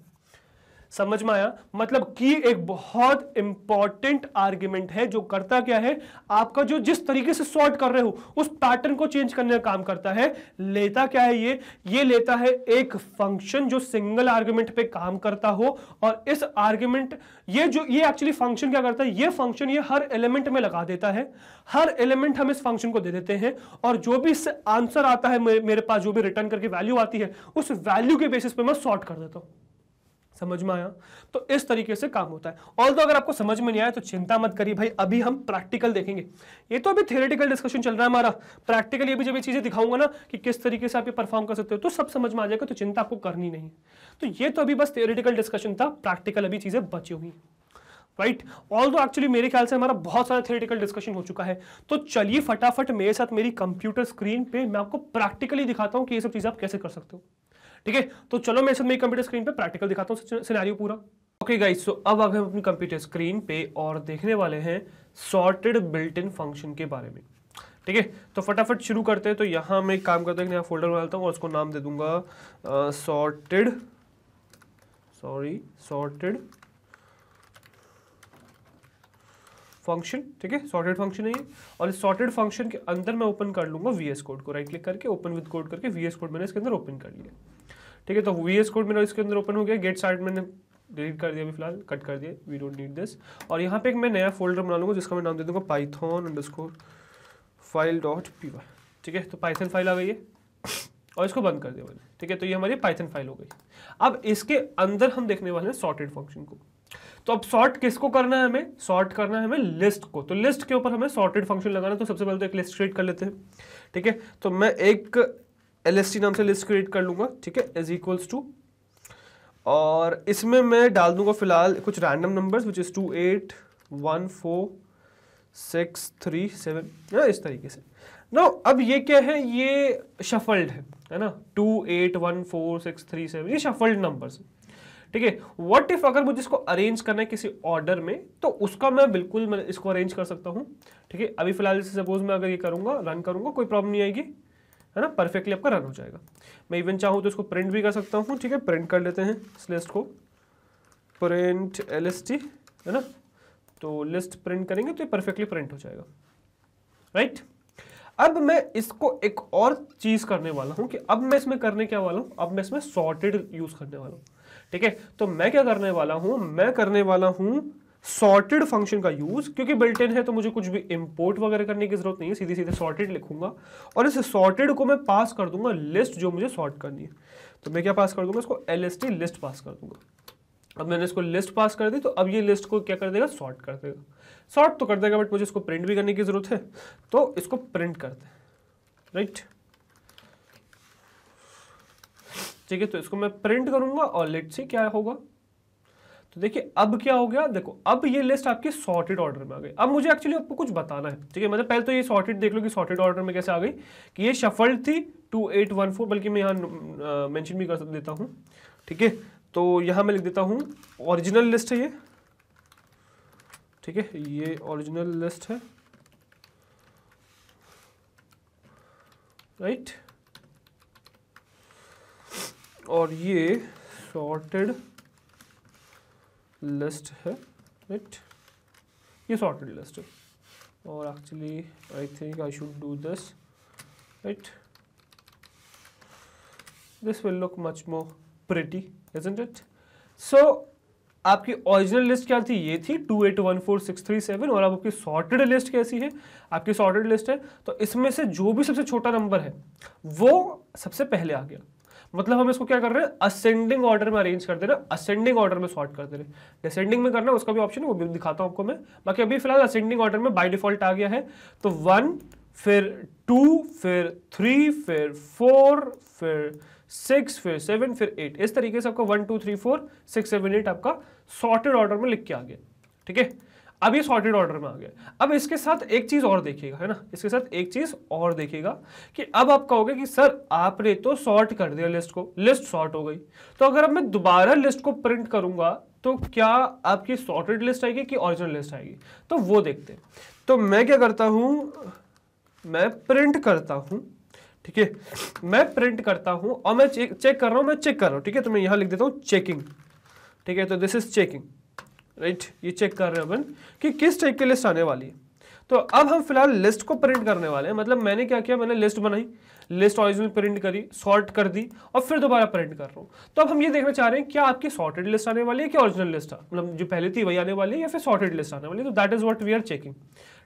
समझ में आया मतलब की एक बहुत इंपॉर्टेंट आर्ग्यूमेंट है जो करता क्या है आपका जो जिस तरीके से सॉर्ट कर रहे हो उस पैटर्न को चेंज करने का काम करता है लेता क्या है ये ये लेता है एक फंक्शन जो सिंगल आर्ग्यूमेंट पे काम करता हो और इस आर्ग्यूमेंट ये जो ये एक्चुअली फंक्शन क्या करता है ये फंक्शन ये हर एलिमेंट में लगा देता है हर एलिमेंट हम इस फंक्शन को दे देते हैं और जो भी इससे आंसर आता है मेरे पास जो भी रिटर्न करके वैल्यू आती है उस वैल्यू के बेसिस पे मैं सॉर्ट कर देता हूं समझ में आया तो इस तरीके से काम होता है ऑल अगर आपको समझ में नहीं आया तो चिंता मत करिए भाई अभी हम प्रैक्टिकल देखेंगे ये तो अभी थियोरेटिकल डिस्कशन चल रहा है हमारा ये भी जब ये चीज़ें दिखाऊंगा ना कि किस तरीके से आप ये परफॉर्म कर सकते हो तो सब समझ में आ जाएगा तो चिंता आपको करनी नहीं तो ये तो अभी बस थियोरेटिकल डिस्कशन था प्रैक्टिकल अभी चीज़ें बची हुई राइट ऑल दो एक्चुअली मेरे ख्याल से हमारा बहुत सारा थियोरेटिकल डिस्कशन हो चुका है तो चलिए फटाफट मेरे साथ मेरी कंप्यूटर स्क्रीन पे मैं आपको प्रैक्टिकली दिखाता हूँ कि ये सब चीज़ आप कैसे कर सकते हो ठीक है तो चलो मैं सब मेरी कंप्यूटर स्क्रीन पे प्रैक्टिकल दिखाता हूँ सिनेरियो पूरा ओके गाइस सो अब अगर हम अपनी कंप्यूटर स्क्रीन पे और देखने वाले हैं सॉर्टेड बिल्ट इन फंक्शन के बारे में ठीक है तो फटाफट शुरू करते हैं तो यहाँ मैं काम करता हूँ नया फोल्डर बनाता हूँ और उसको नाम दे दूंगा सॉर्टेड सॉरी सॉर्टेड फंक्शन ठीक है सॉर्टेड फंक्शन है ये और इस सॉर्टेड फंक्शन के अंदर मैं ओपन कर लूंगा वी कोड को राइट क्लिक करके ओपन विद कोड करके वी कोड मैंने इसके अंदर ओपन कर लिया ठीक है तो वी एस कोड मेरा इसके अंदर ओपन हो गया गेट साइड मैंने डिलीट कर दिया अभी फिलहाल कट कर दिया वी डोंट नीड दिस और यहाँ पे एक मैं नया फोल्डर बना लूँगा जिसका मैं नाम दे दूँगा Python underscore file dot P ठीक है तो पाइथन फाइल आ गई है और इसको बंद कर दिया मैंने ठीक है तो ये हमारी पाइथन फाइल हो गई अब इसके अंदर हम देखने वाले हैं सॉर्टेड फंक्शन को तो अब सॉर्ट किसको करना है हमें सॉर्ट करना है हमें लिस्ट को तो लिस्ट के ऊपर हमें सॉर्टेड फंक्शन लगाना है तो सबसे पहले तो एक लिस्ट क्रिएट कर लेते हैं ठीक है तो मैं एक एल नाम से लिस्ट क्रिएट कर लूंगा ठीक है इज इक्वल्स टू और इसमें मैं डाल दूंगा फिलहाल कुछ random numbers which is two eight one four six three seven है ना इस तरीके से ना अब ये क्या है ये शफल्ड है है ना two eight one four six three seven ये शफल्ड नंबर्स ठीक है व्हाट इफ अगर मुझे इसको अरेंज करना है किसी ऑर्डर में तो उसका मैं बिल्कुल मैं इसको अरेंज कर सकता हूँ ठीक है अभी फिलहाल सपोज मैं अगर ये करूँगा रन करूँगा कोई प्रॉब्लम नहीं आएगी है ना परफेक्टली आपका रन हो जाएगा मैं इवन चाहूँ तो इसको प्रिंट भी कर सकता हूँ ठीक है प्रिंट कर लेते हैं इस लिस्ट को प्रिंट एल है ना तो लिस्ट प्रिंट करेंगे तो ये परफेक्टली प्रिंट हो जाएगा राइट अब मैं इसको एक और चीज़ करने वाला हूँ कि अब मैं इसमें करने क्या वाला हूँ अब मैं इसमें सॉर्टेड यूज़ करने वाला हूँ ठीक है तो मैं क्या करने वाला हूँ मैं करने वाला हूँ सॉर्टेड फंक्शन का यूज क्योंकि बिल्ट इन है तो मुझे कुछ भी इंपोर्ट वगैरह करने की जरूरत नहीं है सीधे सीधे सॉर्टेड लिखूंगा और इस सॉर्टेड को मैं पास कर दूंगा लिस्ट जो मुझे सॉर्ट करनी है तो मैं क्या पास कर दूंगा इसको एल लिस्ट पास कर दूंगा अब मैंने इसको लिस्ट पास कर दी तो अब ये लिस्ट को क्या कर देगा सॉर्ट कर देगा सॉर्ट तो कर देगा बट मुझे इसको प्रिंट भी करने की जरूरत है तो इसको प्रिंट कर दे राइट ठीक है तो इसको मैं प्रिंट करूंगा और लेट सी क्या होगा तो देखिए अब क्या हो गया देखो अब ये लिस्ट आपके सॉर्टेड ऑर्डर में आ गई अब मुझे एक्चुअली आपको कुछ बताना है ठीक है मतलब पहले तो ये सॉर्टेड देख लो कि सॉर्टेड ऑर्डर में कैसे आ गई कि ये शफल्ड थी टू एट वन फोर बल्कि मैं यहाँ मैंशन भी कर देता हूँ ठीक है तो यहाँ मैं लिख देता हूँ ओरिजिनल लिस्ट है ये ठीक है ये ओरिजिनल लिस्ट है राइट और ये सॉर्टेड लिस्ट है राइट ये सॉर्टेड लिस्ट है और actually I think I should do this right this will look much more pretty isn't it so आपकी ओरिजिनल लिस्ट क्या थी ये थी two eight one four six three seven और अब आपकी सॉर्टेड लिस्ट कैसी है आपकी सॉर्टेड लिस्ट है तो इसमें से जो भी सबसे छोटा नंबर है वो सबसे पहले आ गया मतलब हम इसको क्या कर रहे हैं असेंडिंग ऑर्डर में अरेंज कर दे रहे हैं असेंडिंग ऑर्डर में सॉर्ट कर दे रहे हैं डिसेंडिंग में करना उसका भी ऑप्शन है वो भी दिखाता हूं आपको मैं बाकी अभी फिलहाल असेंडिंग ऑर्डर में बाई डिफॉल्ट आ गया है तो वन फिर टू फिर थ्री फिर फोर फिर सिक्स फिर सेवन फिर एट इस तरीके से आपका one two three four six seven eight आपका सॉर्टेड ऑर्डर में लिख के आ गया ठीक है अब ये सॉर्टेड ऑर्डर में आ गया अब इसके साथ एक चीज़ और देखिएगा है ना इसके साथ एक चीज़ और देखिएगा कि अब आप कहोगे कि सर आपने तो सॉर्ट कर दिया लिस्ट को लिस्ट सॉर्ट हो गई तो अगर अब मैं दोबारा लिस्ट को प्रिंट करूंगा तो क्या आपकी सॉर्टेड लिस्ट आएगी कि ओरिजिनल लिस्ट आएगी तो वो देखते तो मैं क्या करता हूं मैं प्रिंट करता हूं ठीक है मैं प्रिंट करता हूं और मैं चेक कर रहा हूं मैं चेक कर रहा हूँ ठीक है तो मैं यहां लिख देता हूँ चेकिंग ठीक है तो दिस इज चेकिंग राइट ये चेक कर रहे हैं अपन कि किस टाइप की लिस्ट आने वाली है तो अब हम फिलहाल लिस्ट को प्रिंट करने वाले हैं मतलब मैंने क्या किया मैंने लिस्ट बनाई लिस्ट ऑरिजिनल प्रिंट करी सॉर्ट कर दी और फिर दोबारा प्रिंट कर रहा हूँ तो अब हम ये देखना चाह रहे हैं क्या आपकी सॉर्टेड लिस्ट आने वाली है कि ओरिजिनल लिस्ट मतलब जो पहले थी वही आने वाली है या फिर सॉर्टेड लिस्ट आने वाली है तो that is what we are checking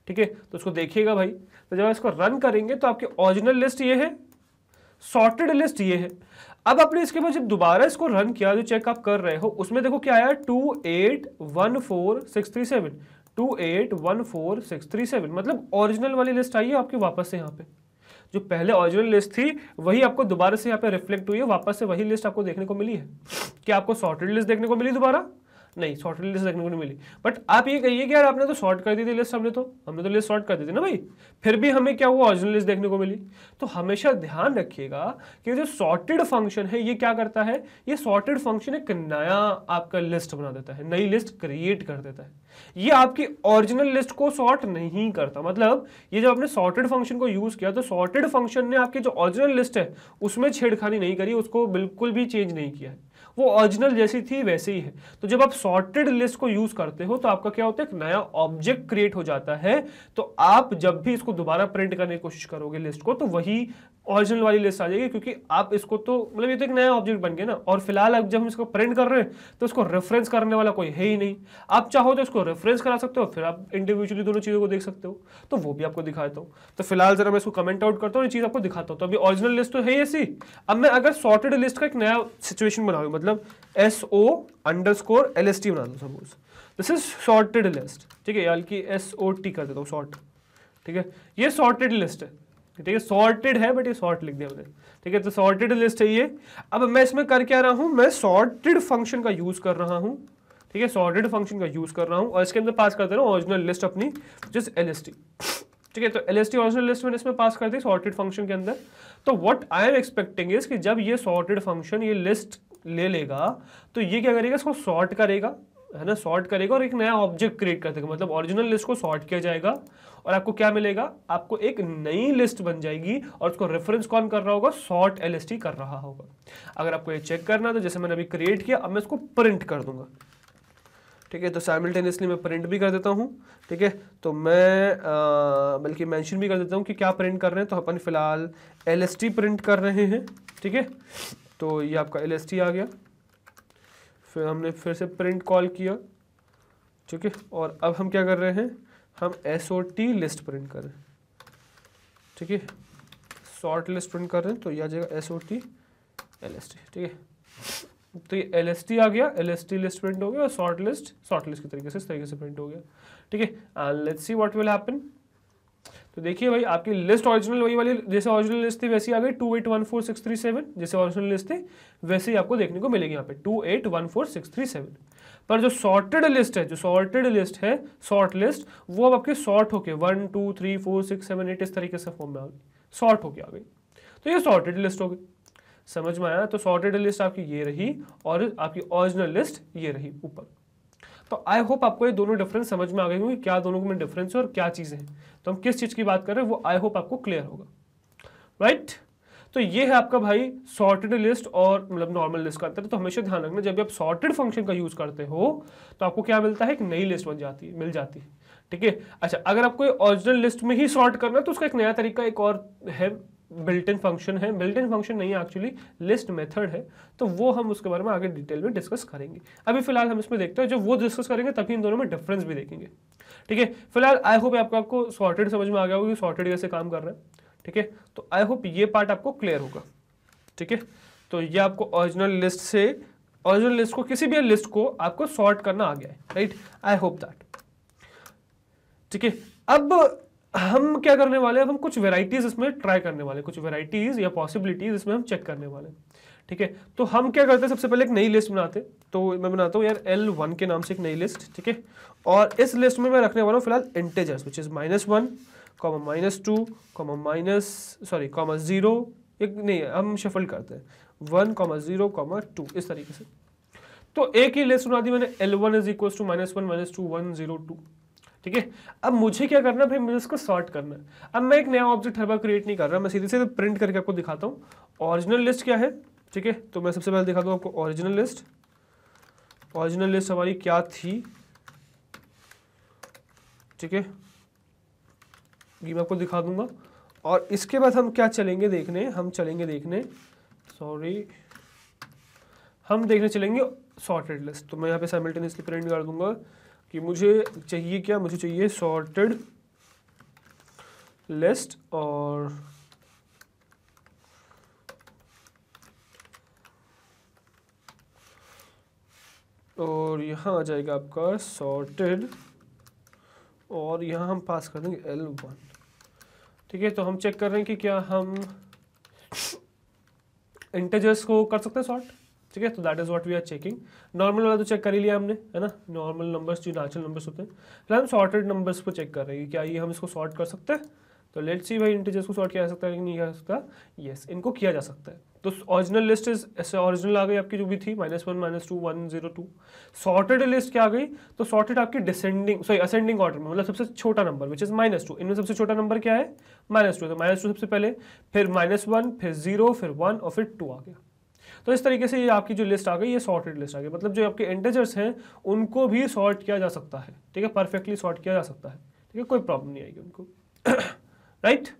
ठीक है तो उसको देखिएगा भाई तो जब इसको रन करेंगे तो आपकी ओरिजिनल लिस्ट ये है सॉर्टेड लिस्ट ये है अब अपने इसके बाद जब दोबारा इसको रन किया जो चेक आप कर रहे हो उसमें देखो क्या आया two eight one four six three seven two eight one four six three seven मतलब ओरिजिनल वाली लिस्ट आई है आपकी वापस से यहाँ पे जो पहले ओरिजिनल लिस्ट थी वही आपको दोबारा से यहाँ पे रिफ्लेक्ट हुई है वापस से वही लिस्ट आपको देखने को मिली है क्या आपको सॉर्टेड लिस्ट देखने को मिली दोबारा नहीं शॉर्ट लिस्ट देखने को नहीं मिली बट आप ये कहिए कि यार आपने तो शॉर्ट कर दी थी लिस्ट हमने तो हमने तो लिस्ट शॉर्ट कर दी थी ना भाई फिर भी हमें क्या हुआ ऑरिजिनल लिस्ट देखने को मिली तो हमेशा ध्यान रखिएगा कि जो सॉर्टेड फंक्शन है ये क्या करता है ये सॉर्टेड फंक्शन एक नया आपका लिस्ट बना देता है नई लिस्ट क्रिएट कर देता है ये आपकी ओरिजिनल लिस्ट को सॉर्ट नहीं करता मतलब ये जब आपने सॉर्टेड फंक्शन को यूज किया तो सॉर्टेड फंक्शन ने आपकी जो ओरिजिनल लिस्ट है उसमें छेड़खानी नहीं करी उसको बिल्कुल भी चेंज नहीं किया है वो ओरिजिनल जैसी थी वैसे ही है तो जब आप सॉर्टेड लिस्ट को यूज करते हो तो आपका क्या होता है एक नया ऑब्जेक्ट क्रिएट हो जाता है तो आप जब भी इसको दोबारा प्रिंट करने की कोशिश करोगे लिस्ट को तो वही ओरिजिनल वाली लिस्ट आ जाएगी क्योंकि आप इसको तो मतलब ये तो एक नया ऑब्जेक्ट बन गया ना और फिलहाल अब जब हम इसको प्रिंट कर रहे हैं तो इसको रेफरेंस करने वाला कोई है ही नहीं आप चाहो तो इसको रेफरेंस करा सकते हो फिर आप इंडिविजुअली दोनों चीज़ों को देख सकते हो तो वो भी आपको दिखाता हूँ तो फिलहाल जरा मैं इसको कमेंट आउट करता हूँ ये चीज़ आपको दिखाता हूँ तो अभी ऑरिजिनल लिस्ट तो है ही ऐसी अब मैं अगर सॉर्टेड लिस्ट का एक नया सिचुएशन बना लूँ मतलब S O underscore L S T बना दूँ suppose this is sorted list ठीक है यानी कि एस ओ टी कर देता हूँ सॉर्ट ठीक है ये सॉर्टेड लिस्ट है ठीक है सॉर्टेड है बट ये सॉर्ट लिख दिया हमने ठीक है तो सॉर्टेड लिस्ट है ये अब मैं इसमें कर क्या रहा हूं मैं सॉर्टेड फंक्शन का यूज़ कर रहा हूं ठीक है सॉर्टेड फंक्शन का यूज़ कर रहा हूं और इसके अंदर पास कर दे रहा हूँ ओरिजिनल लिस्ट अपनी जिस एल ठीक है तो एल एस ओरिजिनल लिस्ट मैंने इसमें पास कर दी सॉर्टेड फंक्शन के अंदर तो what I am expecting is कि जब ये सॉर्टेड फंक्शन ये लिस्ट ले लेगा तो ये क्या करेगा इसको सॉर्ट करेगा है ना सॉर्ट करेगा और एक नया ऑब्जेक्ट क्रिएट कर देगा मतलब ओरिजिनल लिस्ट को सॉर्ट किया जाएगा और आपको क्या मिलेगा आपको एक नई लिस्ट बन जाएगी और उसको रेफरेंस कौन कर रहा होगा सॉर्ट एल कर रहा होगा अगर आपको ये चेक करना तो जैसे मैंने अभी क्रिएट किया अब मैं इसको प्रिंट कर दूंगा ठीक है तो साइमल्टेनियसली मैं प्रिंट भी कर देता हूँ ठीक है तो मैं बल्कि मैंशन भी कर देता हूँ कि क्या प्रिंट कर रहे हैं तो अपन फिलहाल एल प्रिंट कर रहे हैं ठीक है तो ये आपका एल आ गया फिर हमने फिर से प्रिंट कॉल किया ठीक है और अब हम क्या कर रहे हैं हम S O T list print कर रहे हैं ठीक है शॉर्ट लिस्ट प्रिंट कर रहे हैं तो यह आ जाएगा S O T L S T ठीक है तो ये एल एस टी आ गया L S T list print हो गया और शॉर्ट लिस्ट शॉर्ट लिस्ट के तरीके से इस तरीके से प्रिंट हो गया ठीक है let's see what will happen तो देखिए भाई आपकी लिस्ट ओरिजिनल वही वाली जैसे ओरिजिनल लिस्ट थी वैसी आ गई two eight one four six three seven जैसे ओरिजिनल लिस्ट थी वैसे ही आपको देखने को मिलेगी यहाँ पे two eight one four six three seven पर जो सॉर्टेड लिस्ट है जो सॉर्टेड लिस्ट है सॉर्ट लिस्ट वो अब आपके सॉर्ट होके one two three four six seven eight इस तरीके से फॉर्म में आ गई सॉर्ट होके आ गई तो ये सॉर्टेड लिस्ट हो गई समझ में आया तो सॉर्टेड लिस्ट आपकी ये रही और आपकी ओरिजिनल लिस्ट ये रही ऊपर तो आई होप आपको ये दोनों डिफरेंस समझ में आ गए होंगे क्या दोनों में डिफरेंस है और क्या चीज़ें हैं तो हम किस चीज़ की बात कर रहे हैं वो आई होप आपको क्लियर होगा राइट right? तो ये है आपका भाई सॉर्टेड लिस्ट और मतलब नॉर्मल लिस्ट का अंतर तो हमेशा ध्यान रखना जब भी आप सॉर्टेड फंक्शन का यूज़ करते हो तो आपको क्या मिलता है एक नई लिस्ट बन जाती है मिल जाती है ठीक है अच्छा अगर आपको ओरिजिनल लिस्ट में ही सॉर्ट करना है तो उसका एक नया तरीका एक और है बिल्ट इन फंक्शन है बिल्ट इन फंक्शन नहीं है एक्चुअली लिस्ट मेथड है तो वो हम उसके बारे में आगे डिटेल में डिस्कस करेंगे अभी फिलहाल हम इसमें देखते हैं जब वो डिस्कस करेंगे तभी इन दोनों में डिफरेंस भी देखेंगे ठीक है फिलहाल आई होप आपको आपको सॉर्टेड समझ में आ गया होगा कि सॉर्टेड कैसे काम कर रहे हैं ठीक है तो आई होप ये पार्ट आपको क्लियर होगा ठीक है तो ये आपको ऑरिजिनल लिस्ट से ऑरिजिनल लिस्ट को किसी भी लिस्ट को आपको सॉर्ट करना आ गया है राइट आई होप दैट ठीक है अब हम क्या करने वाले हैं हम कुछ वेराइटीज इसमें ट्राई करने वाले कुछ वेराइटीज या पॉसिबिलिटीज इसमें हम चेक करने वाले ठीक है तो हम क्या करते हैं सबसे पहले एक नई लिस्ट बनाते तो मैं बनाता हूँ यार एल वन के नाम से एक नई लिस्ट ठीक है और इस लिस्ट में मैं रखने वाला हूँ फिलहाल integers which is minus one comma minus two comma minus sorry comma zero एक नहीं हम शफल करते हैं one comma zero comma two इस तरीके से तो एक ही लिस्ट बना दी मैंने L one is equal to minus one minus two one zero two ठीक है अब मुझे क्या करना है भाई मुझे इसको सॉर्ट करना है अब मैं एक नया ऑब्जेक्ट हर बार क्रिएट नहीं कर रहा मैं सीधे सीधे प्रिंट करके आपको दिखाता हूँ ऑरिजिनल लिस्ट क्या है ठीक है तो मैं सबसे पहले दिखा दूँ आपको ऑरिजिनल लिस्ट ऑरिजिनल लिस्ट हमारी क्या थी ठीक है ये मैं आपको दिखा दूंगा और इसके बाद हम क्या चलेंगे देखने हम चलेंगे देखने सॉरी हम देखने चलेंगे सॉर्टेड लिस्ट तो मैं यहाँ पे साइमल्टेनियसली प्रिंट कर दूंगा कि मुझे चाहिए क्या मुझे चाहिए सॉर्टेड लिस्ट और और यहाँ आ जाएगा आपका सॉर्टेड और यहाँ हम पास कर देंगे एल वन ठीक है तो हम चेक कर रहे हैं कि क्या हम इंटेजर्स को कर सकते हैं सॉर्ट ठीक है तो that is what we are checking normal वाला तो चेक कर ही लिया हमने है ना नॉर्मल नंबर्स जो नेचुरल नंबर्स होते हैं फिर हम सॉर्टेड नंबर्स को चेक कर रहे हैं क्या ये हम इसको सॉर्ट कर सकते हैं तो लेट सी भाई इंटीजर्स को सॉर्ट किया जा सकता है लेकिन नहीं किया जा सकता यस yes, इनको किया जा सकता है तो ओरिजिनल लिस्ट इज ऐसे ओरिजिनल आ गई आपकी जो भी थी minus one minus two one zero two sorted list क्या आ गई तो सॉर्टेड आपकी डिसेंडिंग सॉरी असेंडिंग ऑर्डर में मतलब सबसे छोटा number which is minus two इनमें सबसे छोटा नंबर क्या है माइनस टू तो माइनस टू सबसे पहले फिर माइनस वन फिर जीरो फिर वन और फिर टू आ गया तो इस तरीके से ये आपकी जो लिस्ट आ गई ये सॉर्टेड लिस्ट आ गई मतलब जो आपके इंटेजर्स हैं उनको भी सॉर्ट किया जा सकता है ठीक है परफेक्टली सॉर्ट किया जा सकता है ठीक है कोई प्रॉब्लम नहीं आएगी उनको राइट right?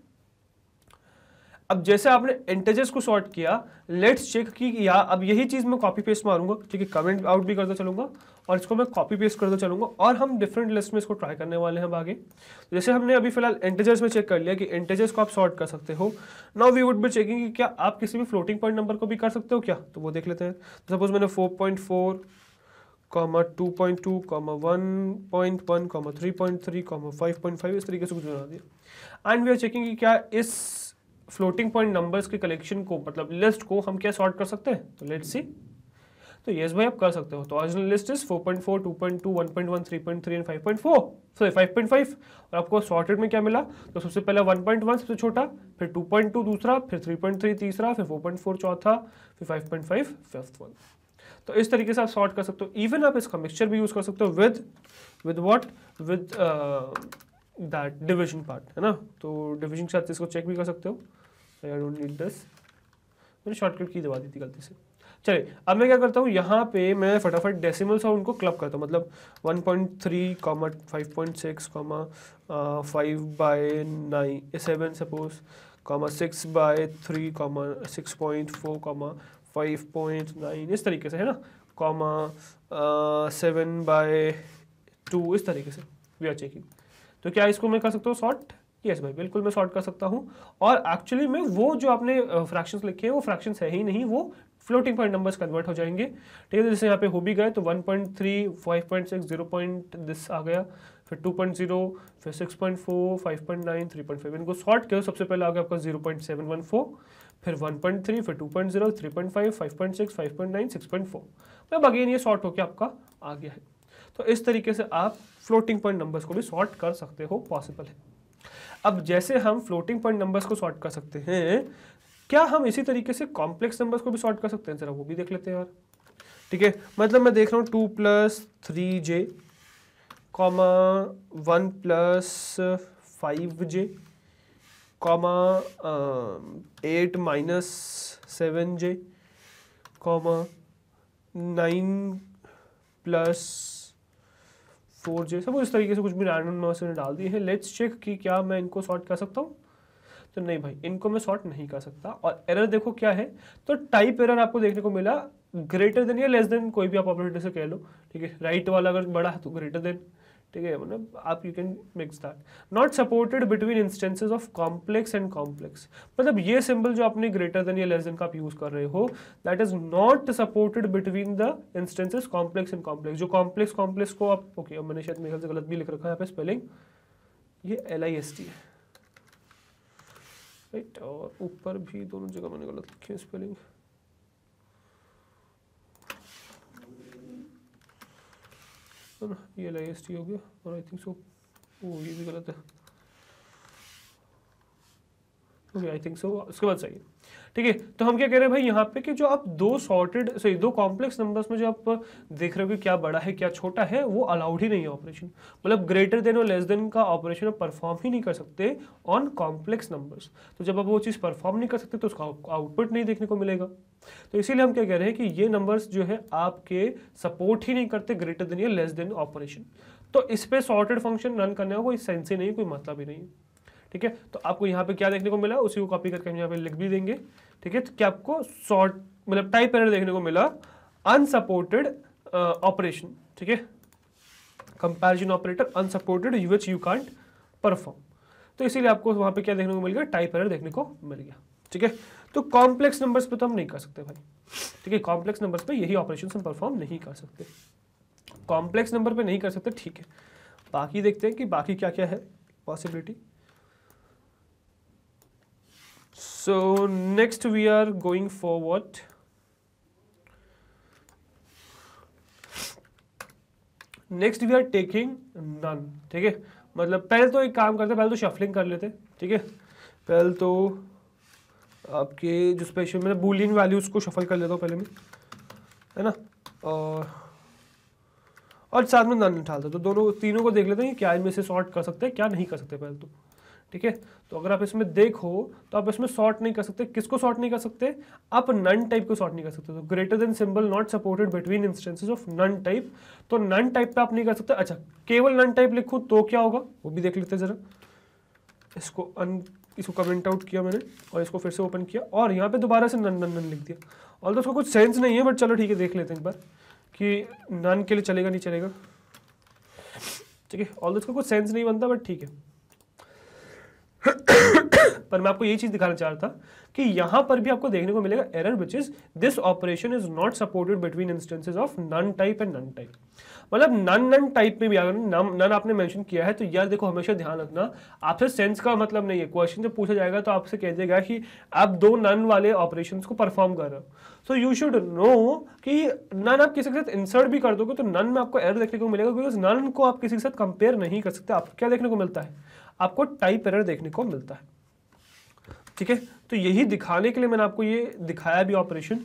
अब जैसे आपने इंटेजेस को सॉर्ट किया लेट्स चेक कि या अब यही चीज़ मैं कॉपी पेस्ट मारूंगा ठीक है कमेंट आउट भी करता चलूंगा और इसको मैं कॉपी पेस्ट करता चलूंगा और हम डिफरेंट लिस्ट में इसको ट्राई करने वाले हैं आगे तो जैसे हमने अभी फिलहाल इंटेजेस में चेक कर लिया कि इंटेजेस को आप सॉर्ट कर सकते हो नाउ वी वुड भी चेकिंग कि क्या आप किसी भी फ्लोटिंग पॉइंट नंबर को भी कर सकते हो क्या तो वो देख लेते हैं सपोज तो मैंने four point four comma two point two comma one point one comma three point three comma five point five इस तरीके से कुछ बना दिया एंड वी आर चेकिंग कि क्या इस फ्लोटिंग पॉइंट नंबर्स के कलेक्शन को मतलब लिस्ट को हम क्या सॉर्ट कर सकते हैं तो लेट्स सी तो यस भाई आप कर सकते हो तो original list is 4.4, 2.2, 1.1, 3.3 and 5.4 sorry 5.5 और आपको सॉर्टेड में क्या मिला तो सबसे पहले 1.1 सबसे छोटा फिर 2.2 दूसरा फिर 3.3 तीसरा फिर 4.4 चौथा फिर 5.5 फिफ्थ वन तो इस तरीके से आप सॉर्ट कर सकते हो इवन आप इसका मिक्सचर भी यूज कर सकते हो with with what with that division part है ना तो डिविजन के साथ इसको चेक भी कर सकते हो आई डोंट नीड दिस मैंने शॉर्टकट की दबा दी थी गलती से चलिए अब मैं क्या करता हूँ यहाँ पे मैं फटाफट डेसिमल्स और उनको क्लब करता हूँ मतलब 1.3 point three comma five point six comma five by nine seven suppose comma six by three comma six point four comma five point nine इस तरीके से है ना कॉमा सेवन बाय टू इस तरीके से वी आर चेकिंग तो क्या इसको मैं कर सकता हूँ शॉर्ट यस yes भाई बिल्कुल मैं सॉर्ट कर सकता हूँ और एक्चुअली में वो जो आपने फ्रैक्शंस लिखे हैं वो फ्रैक्शंस है ही नहीं वो फ्लोटिंग पॉइंट नंबर्स कन्वर्ट हो जाएंगे ठीक है जैसे यहाँ पे हो भी गए तो 1.3, 5.6, 0. पॉइंट दिस आ गया फिर 2.0, फिर 6.4, 5.9, फाइव इनको शॉर्ट करो सबसे पहले आ गया आपका जीरो फिर वन फिर two point zero three point मतलब अगेन ये शॉर्ट होकर आपका आ गया है तो इस तरीके से आप फ्लोटिंग पॉइंट नंबर्स को भी शॉर्ट कर सकते हो पॉसिबल है अब जैसे हम फ्लोटिंग पॉइंट नंबर्स को सॉर्ट कर सकते हैं क्या हम इसी तरीके से कॉम्प्लेक्स नंबर्स को भी सॉर्ट कर सकते हैं जरा वो भी देख लेते हैं यार ठीक है मतलब मैं देख रहा हूँ two plus three J comma one plus five J comma eight minus seven J comma nine plus store J सब इस तरीके से कुछ भी रैंडम नंबर्स ने डाल दिए हैं लेट्स चेक कि क्या मैं इनको सॉर्ट कर सकता हूँ तो नहीं भाई इनको मैं सॉर्ट नहीं कर सकता और एरर देखो क्या है तो टाइप एरर आपको देखने को मिला ग्रेटर देन या लेस देन कोई भी आप ऑपरेटर से कह लो ठीक है राइट वाला अगर बड़ा है तो ग्रेटर देन ठीक है मतलब आप you can mix that not supported between instances of complex and complex मतलब ये सिंबल जो आपने ग्रेटर देन या लेस देन का आप यूज कर रहे हो that is not supported between the instances complex and complex जो कॉम्प्लेक्स कॉम्प्लेक्स को आप ओके okay, मैंने शायद मेरे से गलत भी लिख रखा है यहाँ पे स्पेलिंग ये L I S T right और ऊपर भी दोनों जगह मैंने गलत लिखी है स्पेलिंग और ये एल टी हो गया और आई थिंक सो ओ ये भी गलत है आई थिंक सो उसके बाद सही ठीक है तो हम क्या कह रहे हैं भाई यहाँ पे कि जो आप दो सॉर्टेड सॉरी दो कॉम्प्लेक्स नंबर्स में जो आप देख रहे हो कि क्या बड़ा है क्या छोटा है वो अलाउड ही नहीं है ऑपरेशन मतलब ग्रेटर देन और लेस देन का ऑपरेशन आप परफॉर्म ही नहीं कर सकते ऑन कॉम्प्लेक्स नंबर्स तो जब आप वो चीज़ परफॉर्म नहीं कर सकते तो उसका आउटपुट नहीं देखने को मिलेगा तो इसीलिए हम क्या कह रहे हैं कि ये नंबर्स जो है आपके सपोर्ट ही नहीं करते ग्रेटर देन या लेस देन ऑपरेशन तो इस पर सॉर्टेड फंक्शन रन करने का कोई सेंस ही नहीं कोई मतलब ही नहीं है ठीक है तो आपको यहाँ पे क्या देखने को मिला उसी को कॉपी करके हम यहाँ पे लिख भी देंगे ठीक है तो क्या आपको शॉर्ट मतलब टाइप एरर देखने को मिला अनसपोर्टेड ऑपरेशन uh, ठीक है comparison operator unsupported U H you can't perform तो इसीलिए आपको वहाँ पे क्या देखने को मिल गया टाइप एरर देखने को मिल गया ठीक है तो कॉम्प्लेक्स नंबर्स पे तो हम नहीं कर सकते भाई ठीक है कॉम्प्लेक्स नंबर्स पे यही ऑपरेशन हम परफॉर्म नहीं कर सकते कॉम्प्लेक्स नंबर पे नहीं कर सकते ठीक है बाकी देखते हैं कि बाकी क्या क्या है possibility so next we are going what next we are taking none ठीक है मतलब पहले तो एक काम करते पहले तो शफलिंग कर लेते ठीक है पहले तो आपके जो स्पेशल मतलब बुलियन वैल्यूज़ को शफल कर लेता हूँ पहले मैं है ना और और साथ में नन निकालते तो दोनों तीनों को देख लेते हैं क्या इनमें से सॉर्ट कर सकते हैं क्या नहीं कर सकते पहले तो ठीक है तो अगर आप इसमें देखो तो आप इसमें सॉर्ट नहीं कर सकते किसको सॉर्ट नहीं कर सकते आप नन टाइप को सॉर्ट नहीं कर सकते तो greater than symbol not supported between instances of none type तो नन टाइप पे आप नहीं कर सकते अच्छा केवल नन टाइप लिखो तो क्या होगा वो भी देख लेते हैं जरा इसको अन इसको कमेंट आउट किया मैंने और इसको फिर से ओपन किया और यहाँ पे दोबारा से नन नन नन लिख दिया और तो उसका कुछ सेंस नहीं है बट चलो ठीक है देख लेते हैं एक बार कि नन के लिए चलेगा नहीं चलेगा ठीक है ऑल इसका कुछ सेंस नहीं बनता बट ठीक है पर मैं आपको ये चीज दिखाना चाह रहा था कि यहां पर भी आपको देखने को मिलेगा error which is this operation is not supported between instances of none type and none type मतलब नन नन टाइप में भी अगर नन आपने मेंशन किया है तो यार देखो हमेशा ध्यान रखना आपसे सेंस का मतलब नहीं है क्वेश्चन जब पूछा जाएगा तो आपसे कह देगा कि आप दो नन वाले ऑपरेशन को परफॉर्म कर रहे हो सो यू शुड नो कि नन आप किसी के साथ इंसर्ट भी कर दोगे तो नन में आपको एरर देखने को मिलेगा बिकॉज नन को आप किसी के साथ कंपेयर नहीं कर सकते आपको क्या देखने को मिलता है आपको टाइप एरर देखने को मिलता है ठीक है तो यही दिखाने के लिए मैंने आपको ये दिखाया भी ऑपरेशन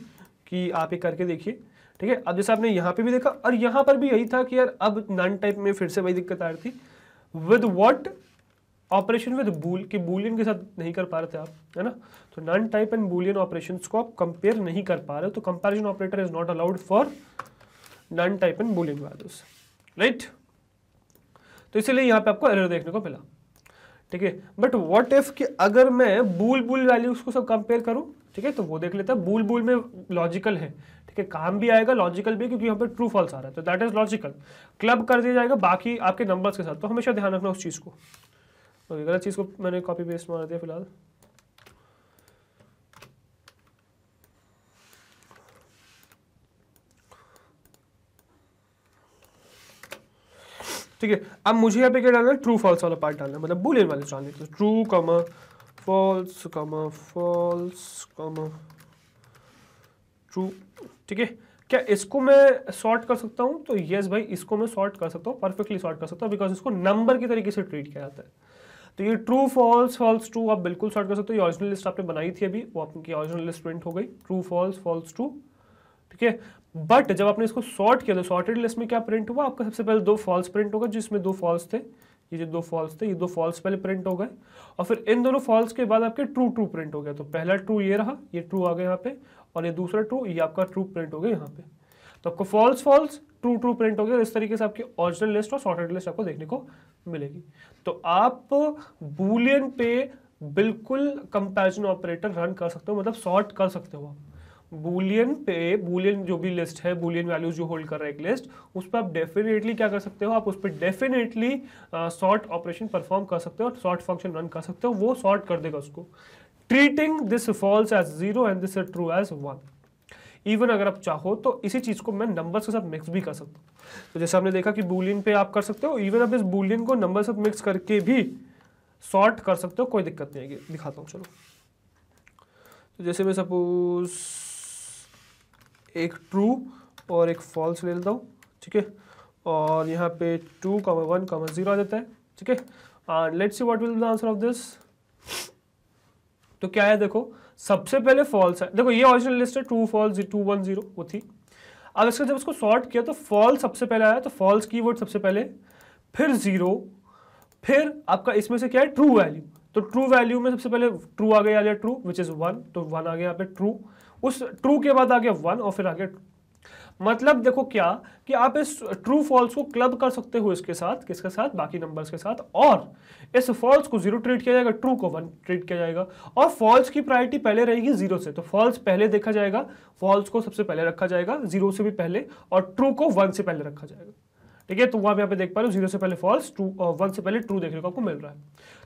कि आप ये करके देखिए ठीक है अब जैसे आपने यहाँ पे भी देखा और यहाँ पर भी यही था कि यार अब नॉन टाइप में फिर से वही दिक्कत आ रही थी with what operation with bool के बूलियन के साथ नहीं कर पा रहे थे आप है ना तो none type and boolean operation को आप कंपेयर नहीं कर पा रहे तो comparison operator is not allowed for none type and boolean values right तो इसीलिए यहाँ पे आपको एरर देखने को मिला ठीक है बट वॉट इफ कि अगर मैं बुल बुल वैल्यूज को सब कंपेयर करूँ ठीक है तो वो देख लेता है बुल बुल में लॉजिकल है ठीक है काम भी आएगा लॉजिकल भी क्योंकि यहाँ पर ट्रू फॉल्स आ रहा है तो दैट इज लॉजिकल क्लब कर दिया जाएगा बाकी आपके नंबर्स के साथ तो हमेशा ध्यान रखना उस चीज़ को गलत चीज़ को मैंने कॉपी पेस्ट मार दिया फिलहाल ठीक है अब मुझे यहाँ पे क्या डालना है ट्रू फॉल्स वाला पार्ट डालना है मतलब बुलियन वाले डालने तो ट्रू कमा फॉल्स कमा फॉल्स कमा ट्रू ठीक है क्या इसको मैं सॉर्ट कर सकता हूँ तो यस भाई इसको मैं सॉर्ट कर सकता हूँ परफेक्टली सॉर्ट कर सकता हूँ बिकॉज इसको नंबर के तरीके से ट्रीट किया जाता है तो ये ट्रू फॉल्स फॉल्स ट्रू आप बिल्कुल सॉर्ट कर सकते हो ये ऑरिजिनल लिस्ट आपने बनाई थी अभी वो आपकी ऑरिजिनल लिस्ट प्रिंट हो गई ट्रू फॉल्स फॉल्स ट्रू ठीक है बट जब आपने इसको सॉर्ट किया तो सॉर्टेड लिस्ट में क्या प्रिंट हुआ आपका सबसे पहले दो फॉल्स प्रिंट होगा जिसमें दो फॉल्स थे ये जो दो फॉल्स थे ये दो फॉल्स पहले प्रिंट हो गए और फिर इन दोनों फॉल्स के बाद आपके ट्रू ट्रू प्रिंट हो गया तो पहला ट्रू ये रहा ये ट्रू आ गया यहाँ पे और ये दूसरा ट्रू ये आपका ट्रू प्रिंट हो गया यहाँ पे तो आपको false false true true print हो गया इस तरीके से आपकी ऑरिजिनल लिस्ट और सॉर्टेड लिस्ट आपको देखने को मिलेगी तो आप बुलियन पे बिल्कुल कंपेरिजन ऑपरेटर रन कर सकते हो मतलब सॉर्ट कर सकते हो आप बुलियन पे बुलियन जो भी लिस्ट है बुलियन वैल्यूज जो होल्ड कर रहा है एक लिस्ट उस पर आप डेफिनेटली क्या कर सकते हो आप उस पर डेफिनेटली सॉर्ट ऑपरेशन परफॉर्म कर सकते हो और सॉर्ट फंक्शन रन कर सकते हो वो सॉर्ट कर देगा उसको treating this false as zero and this true as one even अगर आप चाहो तो इसी चीज़ को मैं नंबर्स के साथ मिक्स भी कर सकता हूँ तो जैसे हमने देखा कि बुलियन पे आप कर सकते हो इवन आप इस बुलियन को नंबर के साथ मिक्स करके भी सॉर्ट कर सकते हो कोई दिक्कत नहीं आएगी दिखाता हूँ चलो तो जैसे मैं सपोज़ एक ट्रू और एक फॉल्स ले लेता हूँ ठीक है और यहाँ पे two comma one comma zero आ जाता है ठीक है और let's see what will the answer of this तो क्या है देखो सबसे पहले फॉल्स है देखो ये ऑरिजिनल लिस्ट है two false two one zero वो थी अब इसका जब इसको सॉर्ट किया तो फॉल्स सबसे पहले आया तो फॉल्स की वर्ड सबसे पहले फिर जीरो फिर आपका इसमें से क्या है ट्रू वैल्यू तो ट्रू वैल्यू में सबसे पहले ट्रू आ गया ट्रू विच इज़ वन तो वन आ गया यहाँ पे ट्रू उस ट्रू के बाद आगे वन और फिर आगे मतलब देखो क्या कि आप इस ट्रू फॉल्स को क्लब कर सकते हो इसके साथ किसके साथ बाकी नंबर्स के साथ और इस फॉल्स को जीरो ट्रीट किया जाएगा ट्रू को वन ट्रीट किया जाएगा और फॉल्स की प्रायोरिटी पहले रहेगी जीरो से तो फॉल्स पहले देखा जाएगा फॉल्स को सबसे पहले रखा जाएगा जीरो से भी पहले और ट्रू को वन से पहले रखा जाएगा ठीक है तो वहां आप देख पा रहे हो जीरो से पहले फॉल्स ट्रू और वन से पहले ट्रू देखने को आपको मिल रहा है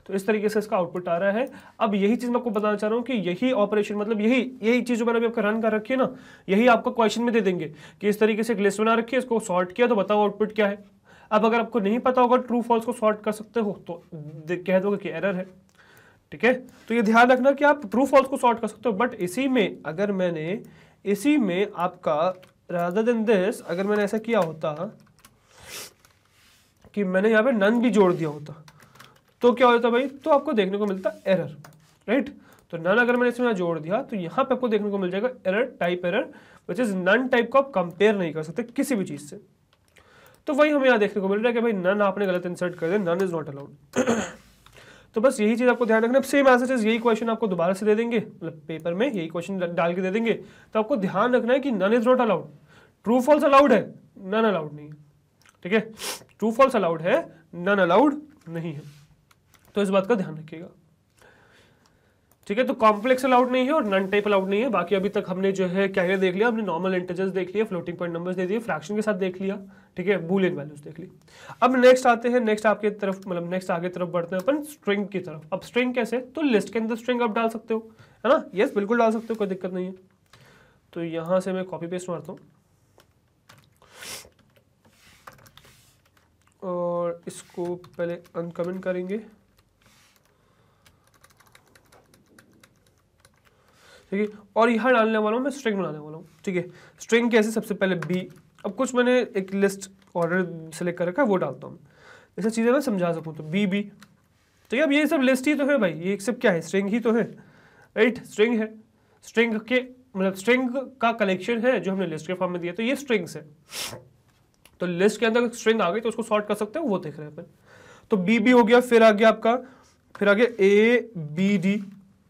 तो इस तरीके से इसका आउटपुट आ रहा है अब यही चीज़ मैं आपको बताना चाह रहा हूँ कि यही ऑपरेशन मतलब यही यही चीज़ जो मैंने अभी आपका रन कर रखी है ना यही आपको क्वेश्चन में दे देंगे कि इस तरीके से एक लिस्ट बना रखी है इसको सॉर्ट किया तो बताओ आउटपुट क्या है अब अगर आपको नहीं पता होगा ट्रू फॉल्स को सॉर्ट कर सकते हो तो कह दोगे कि एरर है ठीक है तो ये ध्यान रखना कि आप ट्रू फॉल्स को सॉर्ट कर सकते हो बट इसी में अगर मैंने इसी में आपका राधा देन दिस अगर मैंने ऐसा किया होता कि मैंने यहाँ पे नन भी जोड़ दिया होता तो क्या हो जाता भाई तो आपको देखने को मिलता एरर राइट तो नन अगर मैंने इसमें जोड़ दिया तो यहाँ पे आपको देखने को मिल जाएगा error type error which is none type को आप कंपेयर नहीं कर सकते किसी भी चीज़ से तो वही हमें यहाँ देखने को मिल रहा है कि भाई नन आपने गलत इंसर्ट कर दिया नन इज नॉट अलाउड तो बस यही चीज़ आपको ध्यान रखना सेम आंसर इज यही क्वेश्चन आपको दोबारा से दे देंगे मतलब पेपर में यही क्वेश्चन डाल के दे देंगे तो आपको ध्यान रखना है कि none is not allowed true false allowed है नन अलाउड नहीं ठीक है ट्रू फॉल्स अलाउड है नन अलाउड नहीं है तो इस बात का ध्यान रखिएगा ठीक है तो कॉम्प्लेक्स अलाउड नहीं है और नन टाइप अलाउड नहीं है बाकी अभी तक हमने जो है क्या क्या देख लिया हमने नॉर्मल इंटीजर्स देख लिया फ्लोटिंग पॉइंट नंबर्स दे दिए फ्रैक्शन के साथ देख लिया ठीक है बुलियन वैल्यूज देख ली अब नेक्स्ट आते हैं नेक्स्ट आपके तरफ मतलब नेक्स्ट आगे तरफ बढ़ते हैं अपन स्ट्रिंग की तरफ अब स्ट्रिंग कैसे तो लिस्ट के अंदर स्ट्रिंग आप डाल सकते हो है ना यस बिल्कुल डाल सकते हो कोई दिक्कत नहीं है तो यहां से मैं कॉपी पेस्ट मारता हूँ और इसको पहले अनकमेंट करेंगे ठीक है और यहाँ डालने वाला हूँ मैं स्ट्रिंग बनाने वाला हूँ ठीक है स्ट्रिंग कैसे सबसे पहले बी अब कुछ मैंने एक लिस्ट ऑर्डर सेलेक्ट कर रखा है वो डालता हूँ ऐसा चीज़ें मैं समझा सकूँ तो बी बी ठीक है अब ये सब लिस्ट ही तो है भाई ये सब क्या है स्ट्रिंग ही तो है राइट स्ट्रिंग है स्ट्रिंग के मतलब स्ट्रिंग का कलेक्शन है जो हमने लिस्ट के फॉर्म में दिया तो ये स्ट्रिंग्स है तो लिस्ट के अंदर स्ट्रिंग आ गई तो उसको सॉर्ट कर सकते हैं वो देख रहे हैं अपन तो बी बी हो गया फिर आ गया आपका फिर आ गया ए बी डी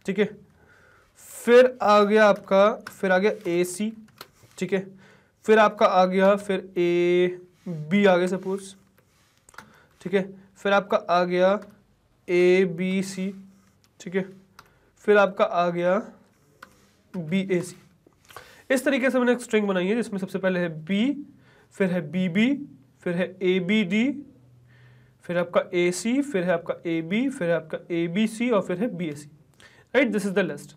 ठीक है फिर आ गया आपका फिर आ गया ए सी ठीक है फिर आपका आ गया फिर ए बी आ गया सपोज ठीक है फिर आपका आ गया ए बी सी ठीक है फिर आपका आ गया बी ए सी इस तरीके से मैंने एक स्ट्रिंग बनाई है जिसमें सबसे पहले है बी फिर है बी बी फिर है ए बी डी फिर आपका ए सी फिर है आपका ए बी फिर है आपका ए बी सी और फिर है B A C right this is the list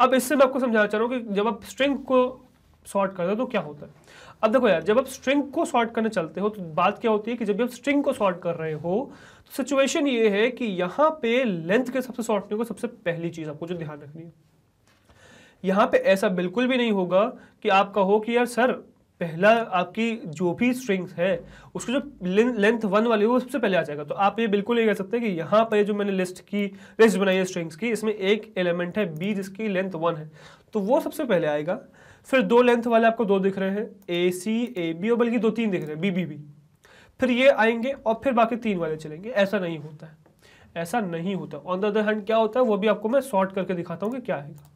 अब इससे मैं आपको समझाना चाह रहा हूँ कि जब आप स्ट्रिंग को सॉर्ट करते हो तो क्या होता है अब देखो यार जब आप स्ट्रिंग को सॉर्ट करने चलते हो तो बात क्या होती है कि जब आप स्ट्रिंग को सॉर्ट कर रहे हो तो सिचुएशन ये है कि यहाँ पे लेंथ के सबसे सॉर्ट नहीं सबसे पहली चीज़ आपको जो ध्यान रखनी है यहाँ पे ऐसा बिल्कुल भी नहीं होगा कि आप कहो कि यार सर पहला आपकी जो भी स्ट्रिंग्स है उसको जो लेंथ वन वाली है वो सबसे पहले आ जाएगा तो आप ये बिल्कुल नहीं कह सकते कि यहाँ पर जो मैंने लिस्ट की लिस्ट बनाई है स्ट्रिंग्स की इसमें एक एलिमेंट है बी जिसकी लेंथ वन है तो वो सबसे पहले आएगा फिर दो लेंथ वाले आपको दो दिख रहे हैं ए सी ए बी और बल्कि दो तीन दिख रहे हैं बी बी बी फिर ये आएंगे और फिर बाकी तीन वाले चलेंगे ऐसा नहीं होता है ऐसा नहीं होता ऑन द अदर हैंड क्या होता है वो भी आपको मैं शॉर्ट करके दिखाता हूँ कि क्या आएगा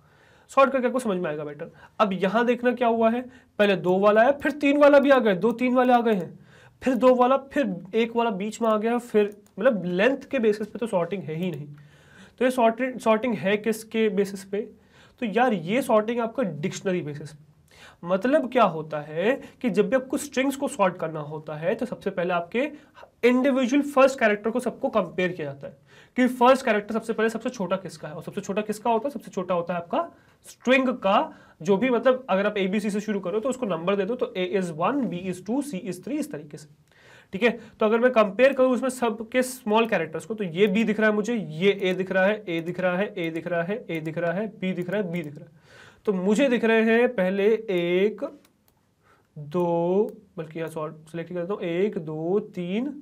शॉर्ट करके आपको समझ में आएगा बेटर अब यहाँ देखना क्या हुआ है पहले दो वाला आया फिर तीन वाला भी आ गए दो तीन वाले आ गए हैं फिर दो वाला फिर एक वाला बीच में आ गया फिर मतलब लेंथ के बेसिस पे तो सॉर्टिंग है ही नहीं तो ये सॉर्टिंग सॉर्टिंग है किसके बेसिस पे तो यार ये सॉर्टिंग आपका डिक्शनरी बेसिस पे मतलब क्या होता है कि जब भी आपको स्ट्रिंग्स को सॉर्ट करना होता है तो सबसे पहले आपके इंडिविजुअल फर्स्ट कैरेक्टर को सबको कंपेयर किया जाता है कि फर्स्ट कैरेक्टर सबसे पहले सबसे छोटा किसका है और सबसे छोटा किसका होता है सबसे छोटा होता है आपका स्ट्रिंग का जो भी मतलब अगर आप एबीसी से शुरू करो तो उसको नंबर दे दो तो A is one B is two C is three इस तरीके से ठीक है तो अगर मैं कंपेयर करूं उसमें सबके स्मॉल कैरेक्टर्स को तो ये बी दिख रहा है मुझे ये ए दिख रहा है ए दिख रहा है ए दिख रहा है ए दिख रहा है बी दिख रहा है बी दिख रहा है तो मुझे दिख रहे हैं पहले एक दो बल्कि यहाँ सॉल्व सिलेक्ट कर हूँ एक दो तीन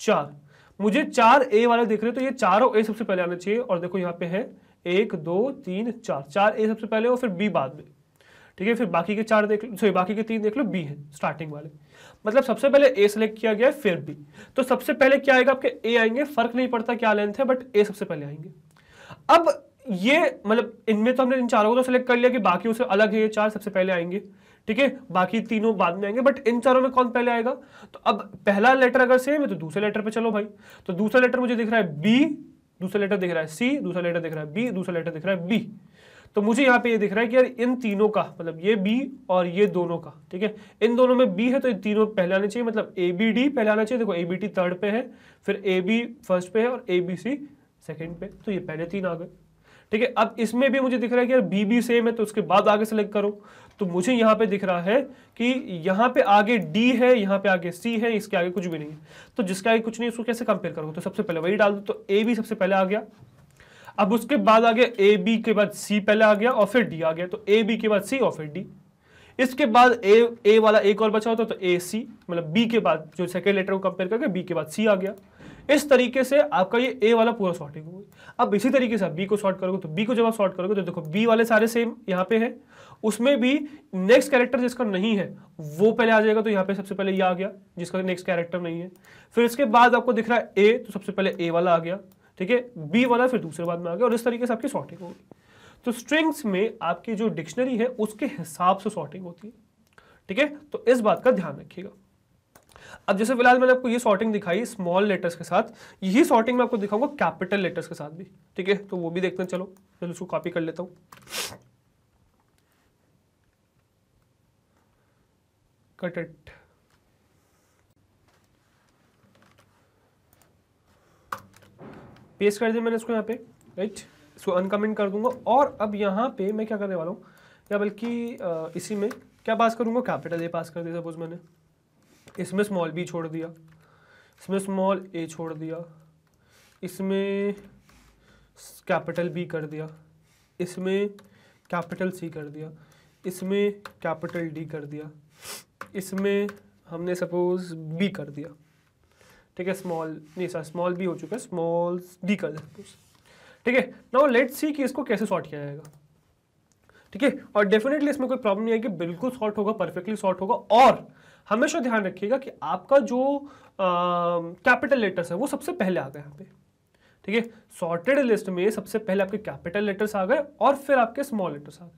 चार मुझे चार ए वाले दिख रहे तो ये चारों ए सबसे पहले आने चाहिए और देखो यहाँ पे है एक दो तीन चार चार ए सबसे पहले और फिर बी बाद में ठीक है फिर बाकी के चार देख लो सॉरी बाकी के तीन देख लो बी है स्टार्टिंग वाले मतलब सबसे पहले ए सेलेक्ट किया गया फिर बी तो सबसे पहले क्या आएगा आपके ए आएंगे फर्क नहीं पड़ता क्या लेंथ है बट ए सबसे पहले आएंगे अब ये मतलब इनमें तो हमने इन चारों को तो सेलेक्ट कर लिया कि बाकी उसे अलग है ये चार सबसे पहले आएंगे ठीक है बाकी तीनों बाद में आएंगे बट इन चारों में कौन पहले आएगा तो अब पहला लेटर अगर सेम है तो दूसरे लेटर पे चलो भाई तो दूसरा लेटर मुझे दिख रहा है बी दूसरा लेटर दिख रहा है सी दूसरा लेटर दिख रहा है बी दूसरा लेटर दिख रहा है बी तो मुझे यहाँ पे ये दिख रहा है कि यार इन तीनों का मतलब ये बी और ये दोनों का ठीक है इन दोनों में बी है तो इन तीनों पहले आने चाहिए मतलब ए बी डी पहले आना चाहिए देखो ए बी टी थर्ड पे है फिर ए बी फर्स्ट पे है और ए बी सी सेकेंड पे तो ये पहले तीन आ गए ठीक है अब इसमें भी मुझे दिख रहा है कि यार बी बी सेम है तो उसके बाद आगे सेलेक्ट करो तो मुझे यहां पे दिख रहा है कि यहां पे आगे डी है यहां पे आगे सी है इसके आगे कुछ भी नहीं है तो जिसके आगे कुछ नहीं उसको कैसे कंपेयर करूँगा तो सबसे पहले वही डाल दो तो ए भी सबसे पहले आ गया अब उसके बाद आ गया ए बी के बाद सी पहले आ गया और फिर डी आ गया तो ए बी के बाद सी और फिर डी इसके बाद ए ए वाला एक और बचा होता तो ए सी मतलब बी के बाद जो सेकेंड लेटर को कंपेयर करके बी के बाद सी आ गया इस तरीके से आपका ये ए वाला पूरा शॉर्टिंग हो गई अब इसी तरीके से आप बी को शॉर्ट करोगे तो बी को जब आप शॉर्ट करोगे तो देखो बी वाले सारे सेम यहाँ पे हैं उसमें भी नेक्स्ट कैरेक्टर जिसका नहीं है वो पहले आ जाएगा तो यहाँ पे सबसे पहले ये आ गया जिसका नेक्स्ट कैरेक्टर नहीं है फिर इसके बाद आपको दिख रहा है ए तो सबसे पहले ए वाला आ गया ठीक है बी वाला फिर दूसरे बाद में आ गया और इस तरीके से आपकी शॉर्टिंग होगी तो स्ट्रिंग्स में आपकी जो डिक्शनरी है उसके हिसाब से शॉर्टिंग होती है ठीक है तो इस बात का ध्यान रखिएगा अब जैसे फिलहाल मैंने आपको ये सॉर्टिंग दिखाई स्मॉल लेटर्स के साथ यही सॉर्टिंग मैं आपको दिखाऊंगा कैपिटल लेटर्स के साथ भी ठीक है तो वो भी देखते हैं चलो चलो उसको कॉपी कर लेता हूँ cut it पेस्ट कर दिया मैंने इसको यहाँ पे राइट इसको अनकमेंट कर दूंगा और अब यहाँ पे मैं क्या करने वाला हूँ या बल्कि इसी में क्या पास करूँगा कैपिटल ए पास कर दिया सपोज मैंने इसमें स्मॉल बी छोड़ दिया इसमें स्मॉल ए छोड़ दिया इसमें कैपिटल बी कर दिया इसमें कैपिटल सी कर दिया इसमें कैपिटल डी कर दिया इसमें हमने सपोज बी कर दिया ठीक है स्मॉल नहीं सर स्मॉल बी हो चुका है स्मॉल डी कर दिया ठीक है नाउ लेट्स सी कि इसको कैसे सॉर्ट किया जाएगा ठीक है और डेफिनेटली इसमें कोई प्रॉब्लम नहीं आएगी बिल्कुल सॉर्ट होगा परफेक्टली सॉर्ट होगा और हमेशा ध्यान रखिएगा कि आपका जो कैपिटल लेटर्स है वो सबसे पहले आ गए यहाँ पे ठीक है सॉर्टेड लिस्ट में सबसे पहले आपके कैपिटल लेटर्स आ गए और फिर आपके स्मॉल लेटर्स आ गए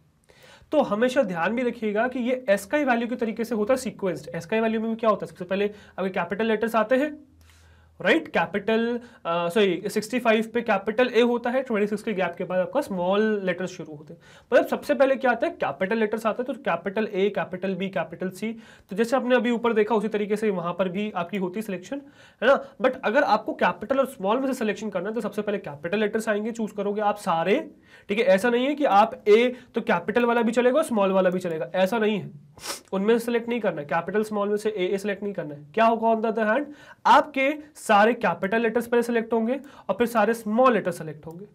तो हमेशा ध्यान भी रखिएगा कि ये एस का वैल्यू के तरीके से होता है सीक्वेंस्ड एस का वैल्यू में क्या होता है सबसे पहले अगर कैपिटल लेटर्स आते हैं राइट कैपिटल सॉरी 65 पे कैपिटल ए होता है 26 के गैप के बाद आपका स्मॉल लेटर्स शुरू होते हैं मतलब सबसे पहले क्या आता है कैपिटल लेटर्स आते हैं तो capital A capital B capital C तो जैसे आपने अभी ऊपर देखा उसी तरीके से वहां पर भी आपकी होती है सिलेक्शन है ना बट अगर आपको कैपिटल और स्मॉल में से सिलेक्शन करना है तो सबसे पहले कैपिटल लेटर्स आएंगे चूज करोगे आप सारे ठीक है ऐसा नहीं है कि आप ए तो कैपिटल वाला भी चलेगा स्मॉल वाला भी चलेगा ऐसा नहीं है उनमें सेलेक्ट नहीं करना है कैपिटल स्मॉल में से ए ए सेलेक्ट नहीं करना है क्या होगा ऑन द अदर हैंड आपके सारे कैपिटल लेटर्स पहले सेलेक्ट होंगे और फिर सारे स्मॉल लेटर सेलेक्ट होंगे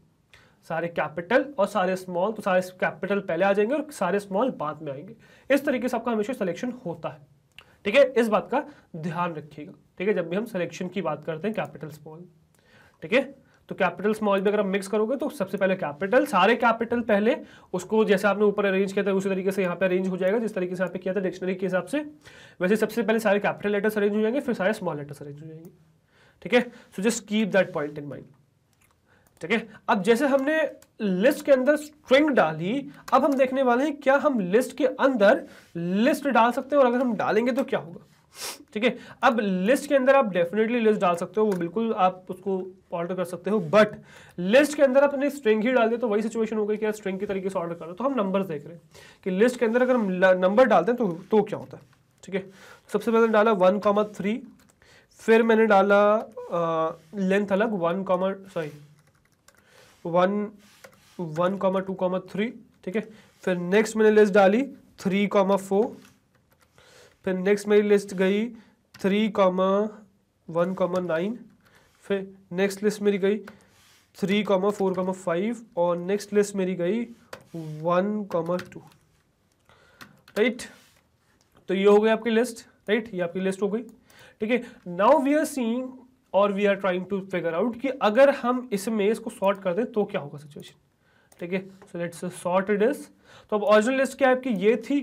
सारे कैपिटल और सारे स्मॉल तो सारे कैपिटल पहले आ जाएंगे और सारे स्मॉल बाद में आएंगे इस तरीके से आपका हमेशा सिलेक्शन होता है ठीक है इस बात का ध्यान रखिएगा ठीक है जब भी हम सिलेक्शन की बात करते हैं कैपिटल स्मॉल ठीक है तो कैपिटल स्मॉल भी अगर आप मिक्स करोगे तो सबसे पहले कैपिटल सारे कैपिटल पहले उसको जैसे आपने ऊपर अरेंज किया था उसी तरीके से यहाँ पे अरेंज हो जाएगा जिस तरीके से यहाँ पे किया था डिक्शनरी के हिसाब से वैसे सबसे पहले सारे कैपिटल लेटर्स अरेंज हो जाएंगे फिर सारे स्मॉल लेटर्स अरेंज हो जाएंगे ठीक है so just keep that point in mind ठीक है अब जैसे हमने लिस्ट के अंदर स्ट्रिंग डाली अब हम देखने वाले हैं क्या हम लिस्ट के अंदर लिस्ट डाल सकते हैं और अगर हम डालेंगे तो क्या होगा ठीक है अब लिस्ट के अंदर आप डेफिनेटली लिस्ट डाल सकते हो वो बिल्कुल आप उसको ऑर्डर कर सकते हो बट लिस्ट के अंदर आपने स्ट्रिंग ही डाल दिया तो वही सिचुएशन हो गई कि स्ट्रिंग के तरीके से ऑर्डर करो तो हम नंबर देख रहे हैं कि लिस्ट के अंदर अगर हम नंबर डालते हैं तो, तो क्या होता है ठीक है सबसे पहले डाला वन कॉमा थ्री फिर मैंने डाला लेंथ अलग one comma sorry one one comma two comma three ठीक है फिर नेक्स्ट मैंने लिस्ट डाली थ्री कॉमा फोर फिर नेक्स्ट मेरी लिस्ट गई three comma one comma nine फिर नेक्स्ट लिस्ट मेरी गई three comma four comma five और नेक्स्ट लिस्ट मेरी गई वन कॉमा टू राइट तो ये हो गई आपकी लिस्ट राइट ये आपकी लिस्ट हो गई ठीक है नाउ वी आर सीइंग और we are trying to figure out कि अगर हम इसमें इसको सॉर्ट कर दें तो क्या होगा सिचुएशन ठीक है so let's sort it is तो अब ऑरिजिनल लिस्ट क्या आपकी ये थी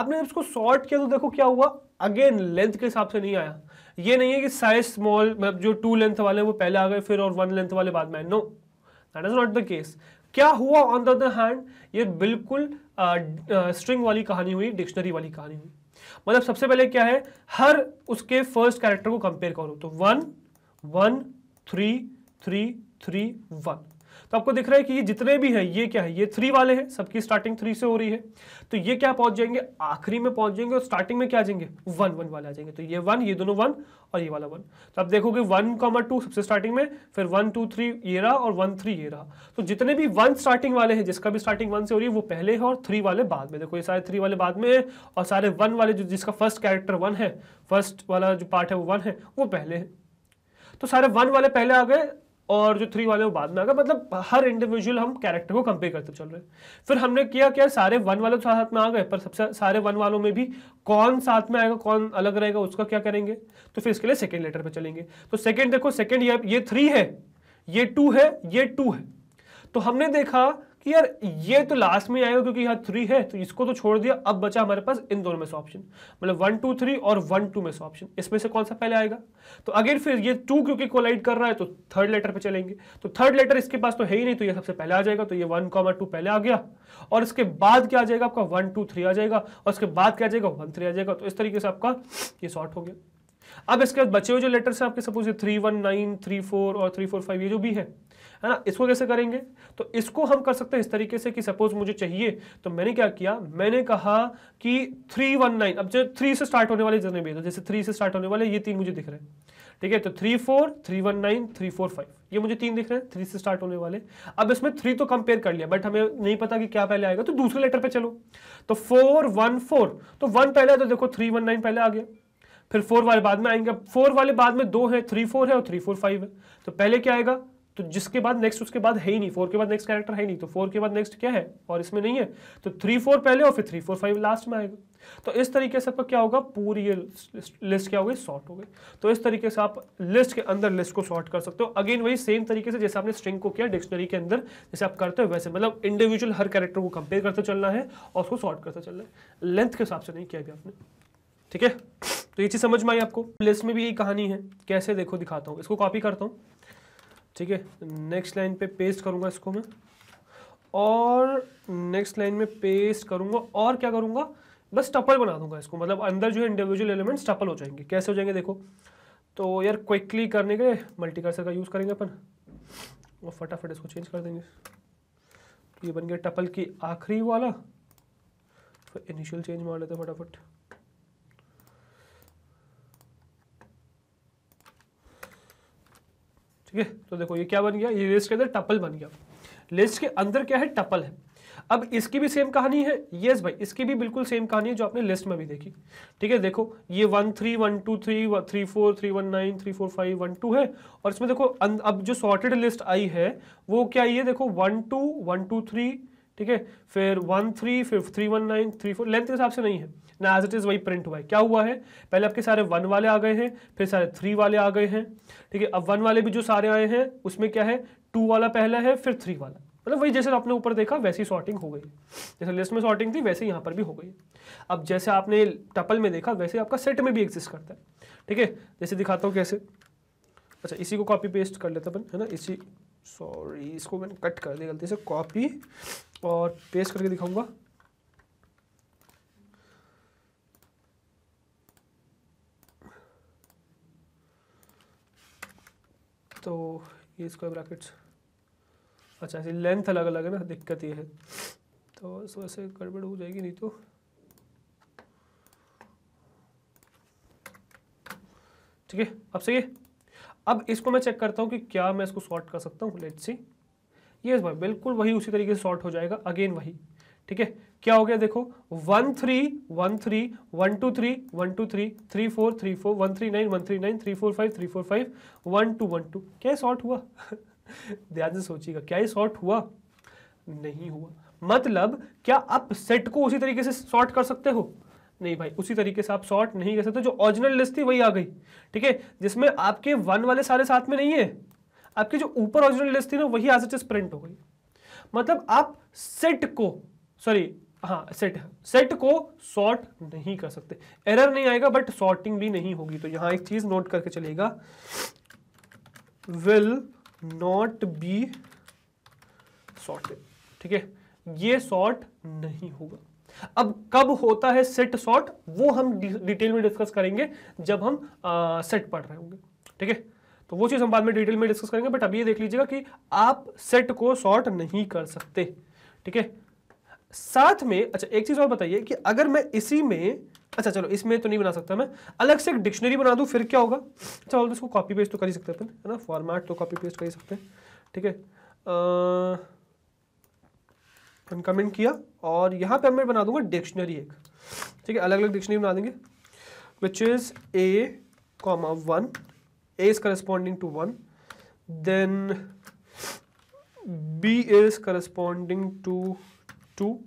आपने इसको सॉर्ट किया तो देखो क्या हुआ अगेन लेंथ के हिसाब से नहीं आया ये नहीं है कि साइज स्मॉल मतलब जो टू लेंथ वाले हैं वो पहले आ गए फिर और वन लेंथ वाले बाद में no that is not the case क्या हुआ ऑन द अदर हैंड ये बिल्कुल स्ट्रिंग uh, uh, वाली कहानी हुई डिक्शनरी वाली कहानी हुई मतलब सबसे पहले क्या है हर उसके फर्स्ट कैरेक्टर को कंपेयर करो तो one one three three three one तो आपको दिख रहा है कि ये जितने भी है ये क्या है ये थ्री वाले हैं सबकी स्टार्टिंग थ्री से हो रही है तो ये क्या पहुंच जाएंगे आखिरी में पहुंच जाएंगे और स्टार्टिंग में क्या आ जाएंगे वन वन वाले आ जाएंगे तो ये वन ये दोनों वन और ये वाला वन तो आप देखोगे वन कॉमर टू सबसे स्टार्टिंग में फिर वन टू थ्री ये रहा और वन थ्री ये रहा तो जितने भी वन स्टार्टिंग वाले हैं जिसका भी स्टार्टिंग वन से हो रही है वो पहले है और थ्री वाले बाद में देखो ये सारे थ्री वाले बाद में है और सारे वन वाले जो जिसका फर्स्ट कैरेक्टर वन है फर्स्ट वाला जो पार्ट है वो वन है वो पहले है तो सारे वन वाले पहले आ गए और जो थ्री वाले वो बाद में आ गए मतलब हर इंडिविजुअल हम कैरेक्टर को कंपेयर करते चल रहे हैं फिर हमने किया क्या सारे वन वालों साथ में आ गए पर सबसे सारे वन वालों में भी कौन साथ में आएगा कौन अलग रहेगा उसका क्या करेंगे तो फिर इसके लिए सेकेंड लेटर पर चलेंगे तो सेकेंड देखो सेकेंड ये ये थ्री है ये टू है ये टू है तो हमने देखा कि यार ये तो लास्ट में आएगा क्योंकि यहाँ थ्री है तो इसको तो छोड़ दिया अब बचा हमारे पास इन दोनों में से ऑप्शन मतलब वन टू थ्री और वन टू में से ऑप्शन इसमें से कौन सा पहले आएगा तो अगेन फिर ये टू क्योंकि कोलाइड कर रहा है तो थर्ड लेटर पे चलेंगे तो थर्ड लेटर इसके पास तो है ही नहीं तो ये सबसे पहले आ जाएगा तो ये वन कॉमर टू पहले आ गया और इसके बाद क्या आ जाएगा आपका वन टू थ्री आ जाएगा और उसके बाद क्या आ जाएगा वन थ्री आ जाएगा तो इस तरीके से आपका ये शॉर्ट हो गया अब इसके बाद बचे हुए जो लेटर्स हैं आपके सपोज ये three one nine three four और थ्री फोर फाइव ये जो भी है है ना इसको कैसे करेंगे तो इसको हम कर सकते हैं इस तरीके से कि सपोज मुझे चाहिए तो मैंने क्या किया मैंने कहा कि थ्री वन नाइन अब जो थ्री से स्टार्ट होने वाले जितने भी तो जैसे थ्री से स्टार्ट होने वाले ये तीन मुझे दिख रहे हैं ठीक है तो three four three one nine three four five ये मुझे तीन दिख रहे हैं थ्री से स्टार्ट होने वाले अब इसमें थ्री तो कंपेयर कर लिया बट हमें नहीं पता कि क्या पहले आएगा तो दूसरे लेटर पर चलो तो फोर वन फोर तो वन पहले तो देखो थ्री वन नाइन पहले आ गया फिर फोर वाले बाद में आएंगे फोर वाले बाद में दो है थ्री फोर है और थ्री फोर फाइव है तो पहले क्या आएगा तो जिसके बाद नेक्स्ट उसके बाद है ही नहीं फोर के बाद नेक्स्ट कैरेक्टर है नहीं तो फोर के बाद नेक्स्ट क्या है और इसमें नहीं है तो थ्री फोर पहले और फिर थ्री फोर फाइव लास्ट में आएगा तो इस तरीके से आपका क्या होगा पूरी ये लिस्ट क्या हो गई सॉर्ट हो गई तो इस तरीके से आप लिस्ट के अंदर लिस्ट को सॉर्ट कर सकते हो अगेन वही सेम तरीके से जैसे आपने स्ट्रिंग को किया डिक्शनरी के अंदर जैसे आप करते हो वैसे मतलब इंडिविजुअल हर कैरेक्टर को कंपेयर करते चलना है और उसको सॉर्ट करते चलना है लेंथ के हिसाब से नहीं किया गया आपने ठीक है तो ये चीज़ समझ में आई आपको लिस्ट में भी यही कहानी है कैसे देखो दिखाता हूँ इसको कॉपी करता हूँ ठीक है नेक्स्ट लाइन पे पेस्ट करूँगा इसको मैं और नेक्स्ट लाइन में पेस्ट करूँगा और क्या करूँगा बस टपल बना दूंगा इसको मतलब अंदर जो है इंडिविजुअल एलिमेंट्स टपल हो जाएंगे कैसे हो जाएंगे देखो तो यार क्विकली करने के लिए मल्टी कर्सर का यूज़ करेंगे अपन और फटाफट इसको चेंज कर देंगे तो ये बन गया टपल की आखिरी वाला फिर इनिशियल चेंज मार लेते हैं फटाफट ठीक है तो देखो ये क्या बन गया ये लिस्ट के अंदर टपल बन गया लिस्ट के अंदर क्या है टपल है अब इसकी भी सेम कहानी है यस भाई इसकी भी बिल्कुल सेम कहानी है जो आपने लिस्ट में भी देखी ठीक है देखो ये one three one two three three four three one nine three four five one two है और इसमें देखो अं- अब जो सॉर्टेड लिस्ट आई है वो क्या आई है देखो one two one two three ठीक है फिर वन थ्री फिर three one nine three four length के हिसाब से नहीं है ना एज इट इज़ वही प्रिंट हुआ है क्या हुआ है पहले आपके सारे वन वाले आ गए हैं फिर सारे थ्री वाले आ गए हैं ठीक है अब वन वाले भी जो सारे आए हैं उसमें क्या है टू वाला पहला है फिर थ्री वाला मतलब वही जैसे आपने ऊपर देखा वैसी सॉर्टिंग हो गई जैसे लिस्ट में सॉर्टिंग थी वैसे यहाँ पर भी हो गई अब जैसे आपने टपल में देखा वैसे आपका सेट में भी एग्जिस्ट करता है ठीक है जैसे दिखाता हूँ कैसे अच्छा इसी को कॉपी पेस्ट कर लेते अपन है ना इसी सॉरी इसको मैंने कट कर दिया गलती से कॉपी और पेस्ट करके दिखाऊंगा तो ये इसका ब्रैकेट्स अच्छा ऐसी लेंथ अलग अलग है ना दिक्कत ये है तो इस वजह से गड़बड़ हो जाएगी नहीं तो ठीक है अब सही है अब इसको मैं चेक करता हूँ कि क्या मैं इसको सॉर्ट कर सकता हूँ लेट सी ये भाई बिल्कुल वही उसी तरीके से सॉर्ट हो जाएगा अगेन वही ठीक है क्या हो गया देखो one three one three one two three one two three three four three four one three nine one three nine three four five three four five one two one two क्या sort हुआ ध्यान से सोचिएगा क्या ये sort हुआ नहीं हुआ मतलब क्या आप सेट को उसी तरीके से सॉर्ट कर सकते हो नहीं भाई उसी तरीके से आप सॉर्ट नहीं कर सकते जो ओरिजिनल लिस्ट थी वही आ गई ठीक है जिसमें आपके वन वाले सारे साथ में नहीं है आपकी जो ऊपर ओरिजिनल लिस्ट थी ना वही आज अच्छे प्रिंट हो गई मतलब आप सेट को सॉरी हाँ सेट सेट को सॉर्ट नहीं कर सकते एरर नहीं आएगा बट सॉर्टिंग भी नहीं होगी तो यहां एक चीज नोट करके चलेगा विल नॉट बी सॉर्टेड ठीक है ये सॉर्ट नहीं होगा अब कब होता है सेट शॉर्ट वो हम डिटेल में डिस्कस करेंगे जब हम आ, सेट पढ़ रहे होंगे ठीक है तो वो चीज़ हम बाद में डिटेल में डिस्कस करेंगे बट अब ये देख लीजिएगा कि आप सेट को शॉर्ट नहीं कर सकते ठीक है साथ में अच्छा एक चीज़ और बताइए कि अगर मैं इसी में अच्छा चलो इसमें तो नहीं बना सकता मैं अलग से एक डिक्शनरी बना दूँ फिर क्या होगा चलो अच्छा, इसको कॉपी पेस्ट तो कर ही सकते हैं अपन है ना फॉर्मेट तो कॉपी पेस्ट कर ही सकते हैं ठीक है कमेंट किया और यहाँ पे मैं बना दूंगा डिक्शनरी एक ठीक है अलग अलग डिक्शनरी बना देंगे which is A comma one A is corresponding to one then B is corresponding to two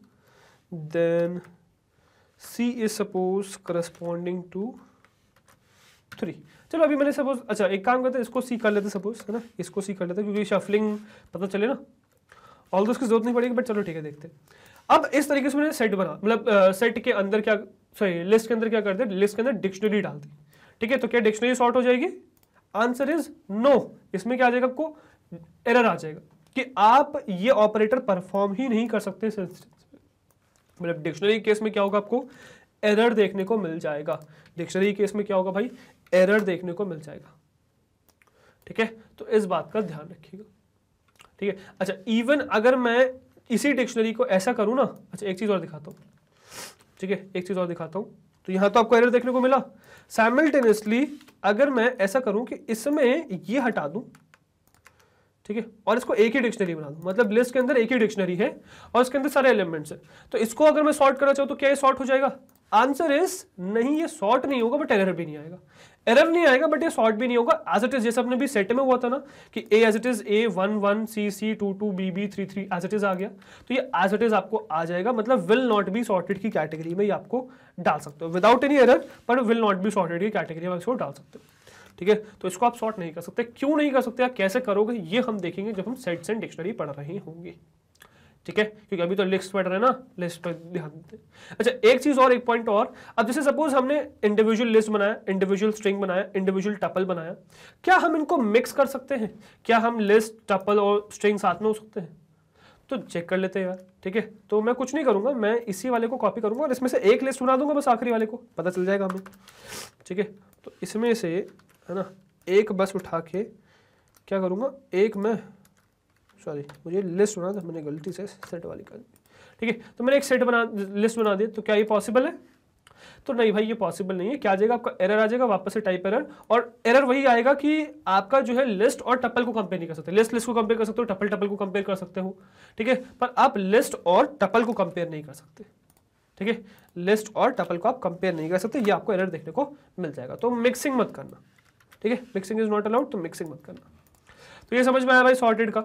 then C is suppose corresponding to three चलो अभी मैंने सपोज अच्छा एक काम करते हैं इसको सी कर लेते सपोज है ना इसको सी कर लेते क्योंकि शफलिंग पता चले ना ऑल उसकी जरूरत नहीं पड़ेगी बट चलो ठीक है देखते अब इस तरीके से मैंने सेट बना मतलब सेट के अंदर क्या सॉरी लिस्ट के अंदर क्या कर लिस्ट के अंदर डिक्शनरी डाल दी ठीक है तो क्या डिक्शनरी शॉर्ट हो जाएगी आंसर इज नो इसमें क्या आ जाएगा आपको एरर आ जाएगा कि आप ये ऑपरेटर परफॉर्म ही नहीं कर सकते मतलब डिक्शनरी केस में क्या होगा आपको एरर देखने को मिल जाएगा डिक्शनरी केस में क्या होगा भाई एरर देखने को मिल जाएगा ठीक है तो इस बात का ध्यान रखिएगा ठीक है अच्छा इवन अगर मैं इसी डिक्शनरी को ऐसा करूँ ना अच्छा एक चीज़ और दिखाता हूँ ठीक है एक चीज़ और दिखाता हूँ तो यहाँ तो आपको एरर देखने को मिला साइमल्टेनियसली अगर मैं ऐसा करूँ कि इसमें ये हटा दूँ ठीक है और इसको एक ही डिक्शनरी बना दूँ मतलब लिस्ट के अंदर एक ही डिक्शनरी है और इसके अंदर सारे एलिमेंट्स हैं तो इसको अगर मैं सॉर्ट करना चाहूँ तो क्या ये सॉर्ट हो जाएगा आंसर इज नहीं ये सॉर्ट नहीं होगा बट एरर भी नहीं आएगा एरर नहीं आएगा बट ये सॉर्ट भी नहीं होगा एज इट इज जैसे अपने भी सेट में हुआ था ना कि A as it is A one one C C two two B B three three as it is आ गया तो ये एज इट इज आपको आ जाएगा मतलब विल नॉट बी सॉर्टेड की कैटेगरी में ये आपको डाल सकते हो without any error but will not be sorted की कैटेगरी में इसको डाल सकते हो ठीक है तो इसको आप सॉर्ट नहीं कर सकते क्यों नहीं कर सकते आप कैसे करोगे ये हम देखेंगे जब हम सेट्स एंड डिक्शनरी पढ़ रहे होंगे ठीक है क्योंकि अभी तो लिस्ट पर है ना लिस्ट पर ध्यान देते अच्छा एक चीज और एक पॉइंट और अब जैसे सपोज हमने इंडिविजुअल लिस्ट बनाया इंडिविजुअल स्ट्रिंग बनाया इंडिविजुअल टपल बनाया क्या हम इनको मिक्स कर सकते हैं क्या हम लिस्ट टपल और स्ट्रिंग साथ में हो सकते हैं तो चेक कर लेते हैं यार ठीक है तो मैं कुछ नहीं करूंगा मैं इसी वाले को कॉपी करूंगा और इसमें से एक लिस्ट बना दूंगा बस आखिरी वाले को पता चल जाएगा हमें ठीक है तो इसमें से है ना एक बस उठा के क्या करूंगा एक मैं सॉरी मुझे लिस्ट बना था मैंने गलती से सेट वाली कर दी ठीक है तो मैंने एक सेट बना लिस्ट बना दी तो क्या ये पॉसिबल है तो नहीं भाई ये पॉसिबल नहीं है क्या आ जाएगा आपका एरर आ जाएगा वापस से टाइप एरर और एरर वही आएगा कि आपका जो है लिस्ट और टपल को कंपेयर नहीं कर सकते लिस्ट लिस्ट को कंपेयर कर सकते हो टपल टपल को कंपेयर कर सकते हो ठीक है पर आप लिस्ट और टपल को कंपेयर नहीं कर सकते ठीक है लिस्ट और टपल को आप कंपेयर नहीं कर सकते ये आपको एरर देखने को मिल जाएगा तो मिक्सिंग मत करना ठीक है मिक्सिंग इज नॉट अलाउड तो मिक्सिंग मत करना तो ये समझ में आया भाई सॉर्टेड का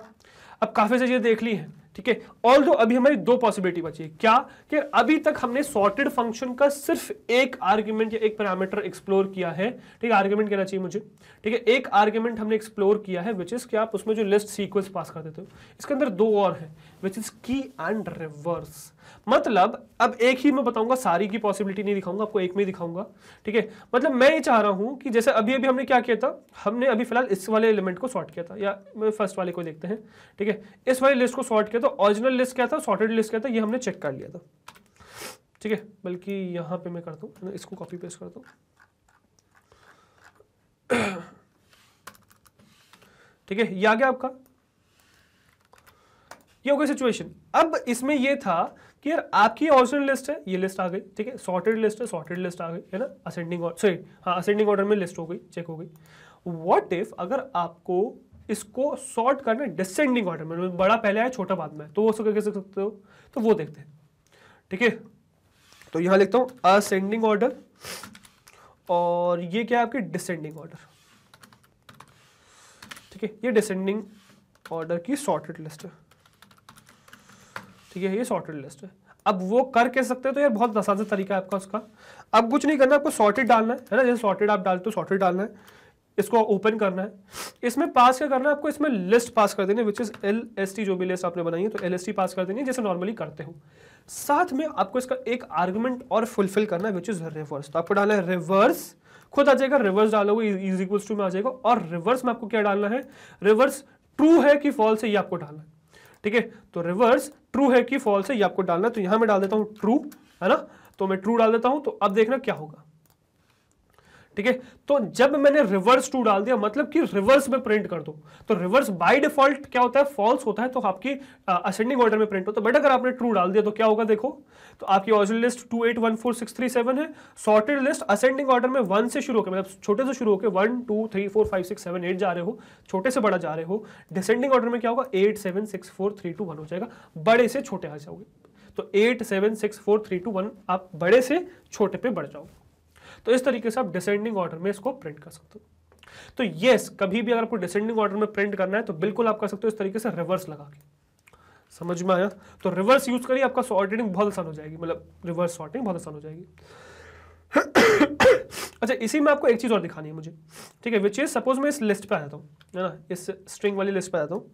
अब काफ़ी सारी चीज़ें देख ली है ठीक है ऑल दो अभी हमारी दो पॉसिबिलिटी बची है क्या कि अभी तक हमने सॉर्टेड फंक्शन का सिर्फ एक आर्ग्यूमेंट या एक पैरामीटर एक्सप्लोर किया है ठीक है आर्ग्यूमेंट कहना चाहिए मुझे ठीक है एक आर्ग्यूमेंट हमने एक्सप्लोर किया है विच इज क्या आप उसमें जो लिस्ट सीक्वेंस पास कर देते हो इसके अंदर दो और है which is key and reverse मतलब अब एक ही मैं बताऊंगा सारी की पॉसिबिलिटी नहीं दिखाऊंगा आपको एक में ही दिखाऊंगा ठीक है मतलब मैं ये चाह रहा हूं कि जैसे अभी अभी हमने क्या किया था हमने अभी फिलहाल इस वाले एलिमेंट को सॉर्ट किया था या फर्स्ट वाले को देखते हैं ठीक है इस वाले लिस्ट को सॉर्ट किया था ऑरिजिनल लिस्ट क्या था सॉर्टेड लिस्ट क्या था ये हमने चेक कर लिया था ठीक है बल्कि यहां पर मैं करता हूँ इसको कॉपी पेस्ट करता हूँ ठीक है यह आ गया आपका ये हो गई सिचुएशन अब इसमें ये था कि यार आपकी ऑप्शन लिस्ट है ये लिस्ट आ गई ठीक है सॉर्टेड लिस्ट है सॉर्टेड लिस्ट आ गई है ना असेंडिंग ऑर्डर सॉरी हाँ असेंडिंग ऑर्डर में लिस्ट हो गई चेक हो गई वॉट इफ अगर आपको इसको सॉर्ट करना डिसेंडिंग ऑर्डर में मतलब बड़ा पहले आया छोटा बाद में तो वो सब सकते हो तो वो देखते हैं ठीक है तो यहाँ लिखता हूँ असेंडिंग ऑर्डर और ये क्या है आपके डिसेंडिंग ऑर्डर ठीक है ये डिसेंडिंग ऑर्डर की सॉर्टेड लिस्ट है ठीक है ये सॉर्टेड लिस्ट है अब वो कर कह सकते हैं तो यार बहुत आसान सा तरीका है आपका उसका अब कुछ नहीं करना आपको सॉर्टेड डालना है है ना जैसे सॉर्टेड आप डालते हो सॉर्टेड डालना है इसको ओपन करना है इसमें पास क्या करना है आपको इसमें लिस्ट पास कर देनी है which is L S T जो भी लिस्ट आपने बनाई है तो एल एस टी पास कर देनी है जैसे नॉर्मली करते हो साथ में आपको इसका एक आर्गूमेंट और फुलफिल करना है विच इज़ रिवर्स तो आपको डालना है रिवर्स खुद आ जाएगा रिवर्स डालोगे इज इक्वल्स टू में आ जाएगा और रिवर्स में आपको क्या डालना है रिवर्स ट्रू है कि फॉल्स है ये आपको डालना है ठीक है तो रिवर्स ट्रू है कि फॉल्स है ये आपको डालना है तो यहां मैं डाल देता हूं ट्रू है ना तो मैं ट्रू डाल देता हूं तो अब देखना क्या होगा ठीक है तो जब मैंने रिवर्स टू डाल दिया मतलब कि रिवर्स में प्रिंट कर दो तो रिवर्स बाय डिफॉल्ट क्या होता है फॉल्स होता है तो आपकी असेंडिंग ऑर्डर में प्रिंट होता है बट अगर आपने ट्रू डाल दिया तो क्या होगा देखो तो आपकी original list two eight one four six three seven है सॉर्टेड लिस्ट असेंडिंग ऑर्डर में वन से शुरू होकर मतलब छोटे से शुरू होकर one two three four five six seven eight जा रहे हो छोटे से बड़ा जा रहे हो डिसेंडिंग ऑर्डर में क्या होगा eight seven six four three two one हो जाएगा बड़े से छोटे आ जाओगे तो eight seven six four three two one आप बड़े से छोटे पे बढ़ जाओगे तो इस तरीके से आप डिसेंडिंग ऑर्डर में इसको प्रिंट कर सकते हो तो ये कभी भी अगर आपको डिसेंडिंग ऑर्डर में प्रिंट करना है तो बिल्कुल आप कर सकते हो इस तरीके से रिवर्स लगा के समझ में आया तो रिवर्स यूज करिए आपका सॉर्टिंग बहुत आसान हो जाएगी मतलब रिवर्स सॉर्टिंग बहुत आसान हो जाएगी अच्छा इसी में आपको एक चीज़ और दिखानी है मुझे ठीक है विच इज सपोज मैं इस लिस्ट पे आ जाता हूँ है ना इस स्ट्रिंग वाली लिस्ट पे आ जाता हूँ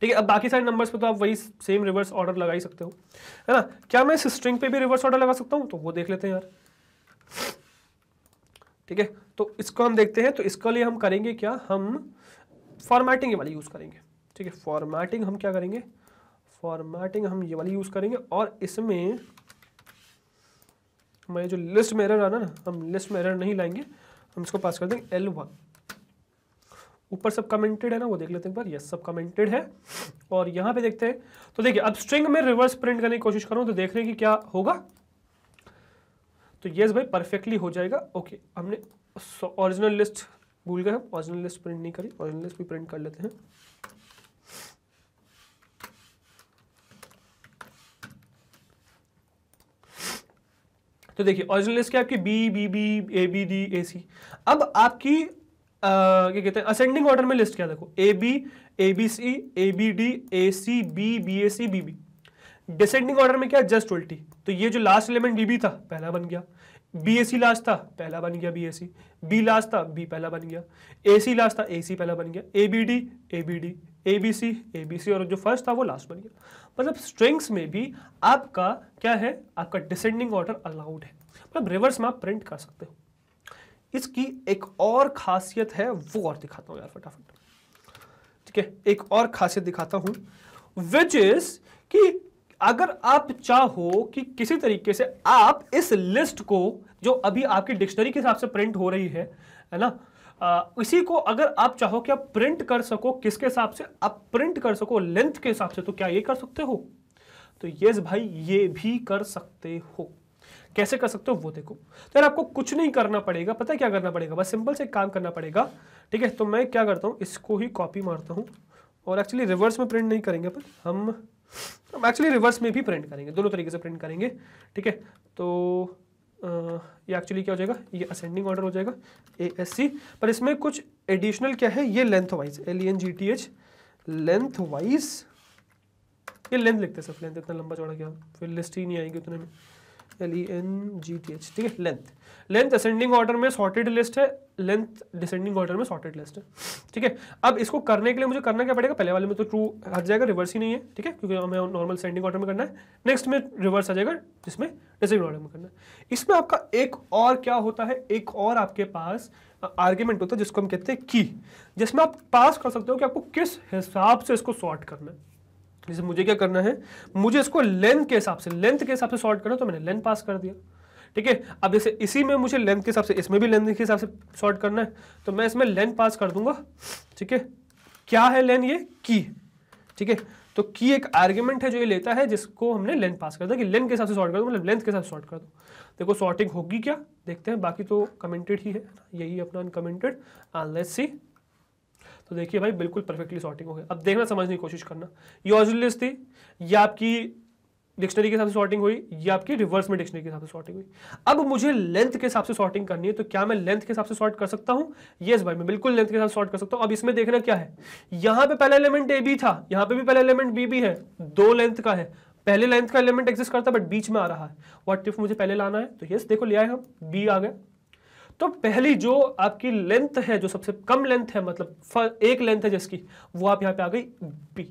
ठीक है अब बाकी सारे नंबर्स पे तो आप वही सेम रिवर्स ऑर्डर लगा ही सकते हो है ना क्या मैं इस स्ट्रिंग पे भी रिवर्स ऑर्डर लगा सकता हूँ तो वो देख लेते हैं यार ठीक है तो इसको हम देखते हैं तो इसके लिए हम करेंगे क्या हम फॉर्मेटिंग वाली यूज़ करेंगे ठीक है फॉर्मेटिंग हम क्या करेंगे फॉर्मेटिंग हम ये वाली यूज़ करेंगे और इसमें हमारे जो लिस्ट में एरर आना ना हम लिस्ट में एरर नहीं लाएंगे हम इसको पास कर देंगे एल वन ऊपर सब कमेंटेड है ना वो देख लेते हैं एक बार यस सब कमेंटेड है और यहां पे देखते हैं तो देखिए अब स्ट्रिंग में रिवर्स प्रिंट करने की कोशिश करूं तो देख रहे हैं कि क्या होगा तो येस भाई परफेक्टली हो जाएगा ओके हमने ओरिजिनल लिस्ट भूल गए हम ओरिजिनल लिस्ट प्रिंट नहीं करी ओरिजिनल लिस्ट भी प्रिंट कर लेते हैं तो देखिए ओरिजिनल लिस्ट क्या आपकी B B B A B D A C अब आपकी क्या कहते हैं असेंडिंग ऑर्डर में लिस्ट क्या देखो A B A B C A B D A C B B A C B B descending order में क्या जस्ट उल्टी तो ये जो लास्ट एलिमेंट डीबी था पहला बन गया बी ए सी लास्ट था पहला बन गया B A C B last था बी पहला बन गया ए सी लास्ट था ए सी पहला बन गया A B D A B D A B C A B C और जो फर्स्ट था वो लास्ट बन गया मतलब स्ट्रिंग्स में भी आपका क्या है आपका डिसेंडिंग ऑर्डर अलाउड है मतलब रिवर्स में आप प्रिंट कर सकते हो इसकी एक और खासियत है वो और दिखाता हूँ यार फटाफट ठीक है एक और खासियत दिखाता हूँ विच इज कि अगर आप चाहो कि किसी तरीके से आप इस लिस्ट को जो अभी आपकी डिक्शनरी के हिसाब से प्रिंट हो रही है है ना आ, इसी को अगर आप चाहो कि आप प्रिंट कर सको किसके हिसाब से आप प्रिंट कर सको लेंथ के हिसाब से तो क्या ये कर सकते हो तो यस भाई ये भी कर सकते हो कैसे कर सकते हो वो देखो तो यार आपको कुछ नहीं करना पड़ेगा पता है क्या करना पड़ेगा बस सिंपल से काम करना पड़ेगा ठीक है तो मैं क्या करता हूँ इसको ही कॉपी मारता हूँ और एक्चुअली रिवर्स में प्रिंट नहीं करेंगे अपन हम हम एक्चुअली रिवर्स में भी प्रिंट करेंगे दोनों तरीके से प्रिंट करेंगे ठीक है तो आ, ये एक्चुअली क्या हो जाएगा ये असेंडिंग ऑर्डर हो जाएगा ए एस सी पर इसमें कुछ एडिशनल क्या है ये length wise L E N G T H length wise ये लेंथ लिखते हैं सिर्फ लेंथ इतना लंबा चौड़ा क्या फिर लिस्ट ही नहीं आएगी उतने में L E N G T H ठीक है लेंथ लेंथ असेंडिंग ऑर्डर में सॉर्टेड लिस्ट है लेंथ डिसेंडिंग ऑर्डर में सॉर्टेड लिस्ट है ठीक है अब इसको करने के लिए मुझे करना क्या पड़ेगा पहले वाले में तो ट्रू हट जाएगा रिवर्स ही नहीं है ठीक है क्योंकि हमें नॉर्मल सेंडिंग ऑर्डर में करना है नेक्स्ट में रिवर्स आ जाएगा जिसमें डिसेंडिंग ऑर्डर में करना है इसमें आपका एक और क्या होता है एक और आपके पास आर्ग्यूमेंट होता है जिसको हम कहते हैं की जिसमें आप पास कर सकते हो कि आपको किस हिसाब से इसको सॉर्ट करना है जैसे मुझे क्या करना है मुझे इसको लेंथ के हिसाब से लेंथ के हिसाब से सॉर्ट करना तो मैंने लेंथ पास कर दिया ठीक है अब जैसे इसी में मुझे लेंथ के हिसाब से इसमें भी लेंथ के हिसाब से सॉर्ट करना है तो मैं इसमें लेंथ पास कर दूंगा ठीक है क्या है लेंथ ये की ठीक है तो की एक आर्ग्यूमेंट है जो ये लेता है जिसको हमने लेंथ पास कर दिया कि लेंथ के हिसाब से सॉर्ट कर दो मतलब लेंथ के हिसाब से सॉर्ट कर दो देखो सॉर्टिंग होगी क्या देखते हैं बाकी तो कमेंटेड ही है यही अपना अनकमेंटेड लेट्स सी तो देखिए भाई बिल्कुल परफेक्टली सॉर्टिंग हो गया अब देखना समझने की कोशिश करना ये ऑर्जुल लिस्ट थी ये आपकी डिक्शनरी के हिसाब से सॉर्टिंग हुई ये आपकी रिवर्स में डिक्शनरी के हिसाब से सॉर्टिंग हुई अब मुझे लेंथ के हिसाब से सॉर्टिंग करनी है तो क्या मैं लेंथ के हिसाब से सॉर्ट कर सकता हूँ यस भाई मैं बिल्कुल लेंथ के हिसाब से सॉर्ट कर सकता हूँ अब इसमें देखना क्या है यहाँ पे पहला एलिमेंट ए बी था यहाँ पे भी पहला एलिमेंट बी बी है दो लेंथ का है पहले लेंथ का एलिमेंट एक्सिस्ट करता है बट बीच में आ रहा है वॉट इफ मुझे पहले लाना है तो यस देखो ले आए हम बी आ गया तो पहली जो आपकी लेंथ है जो सबसे कम लेंथ है मतलब एक लेंथ है जिसकी वो आप यहाँ पे आ गई बी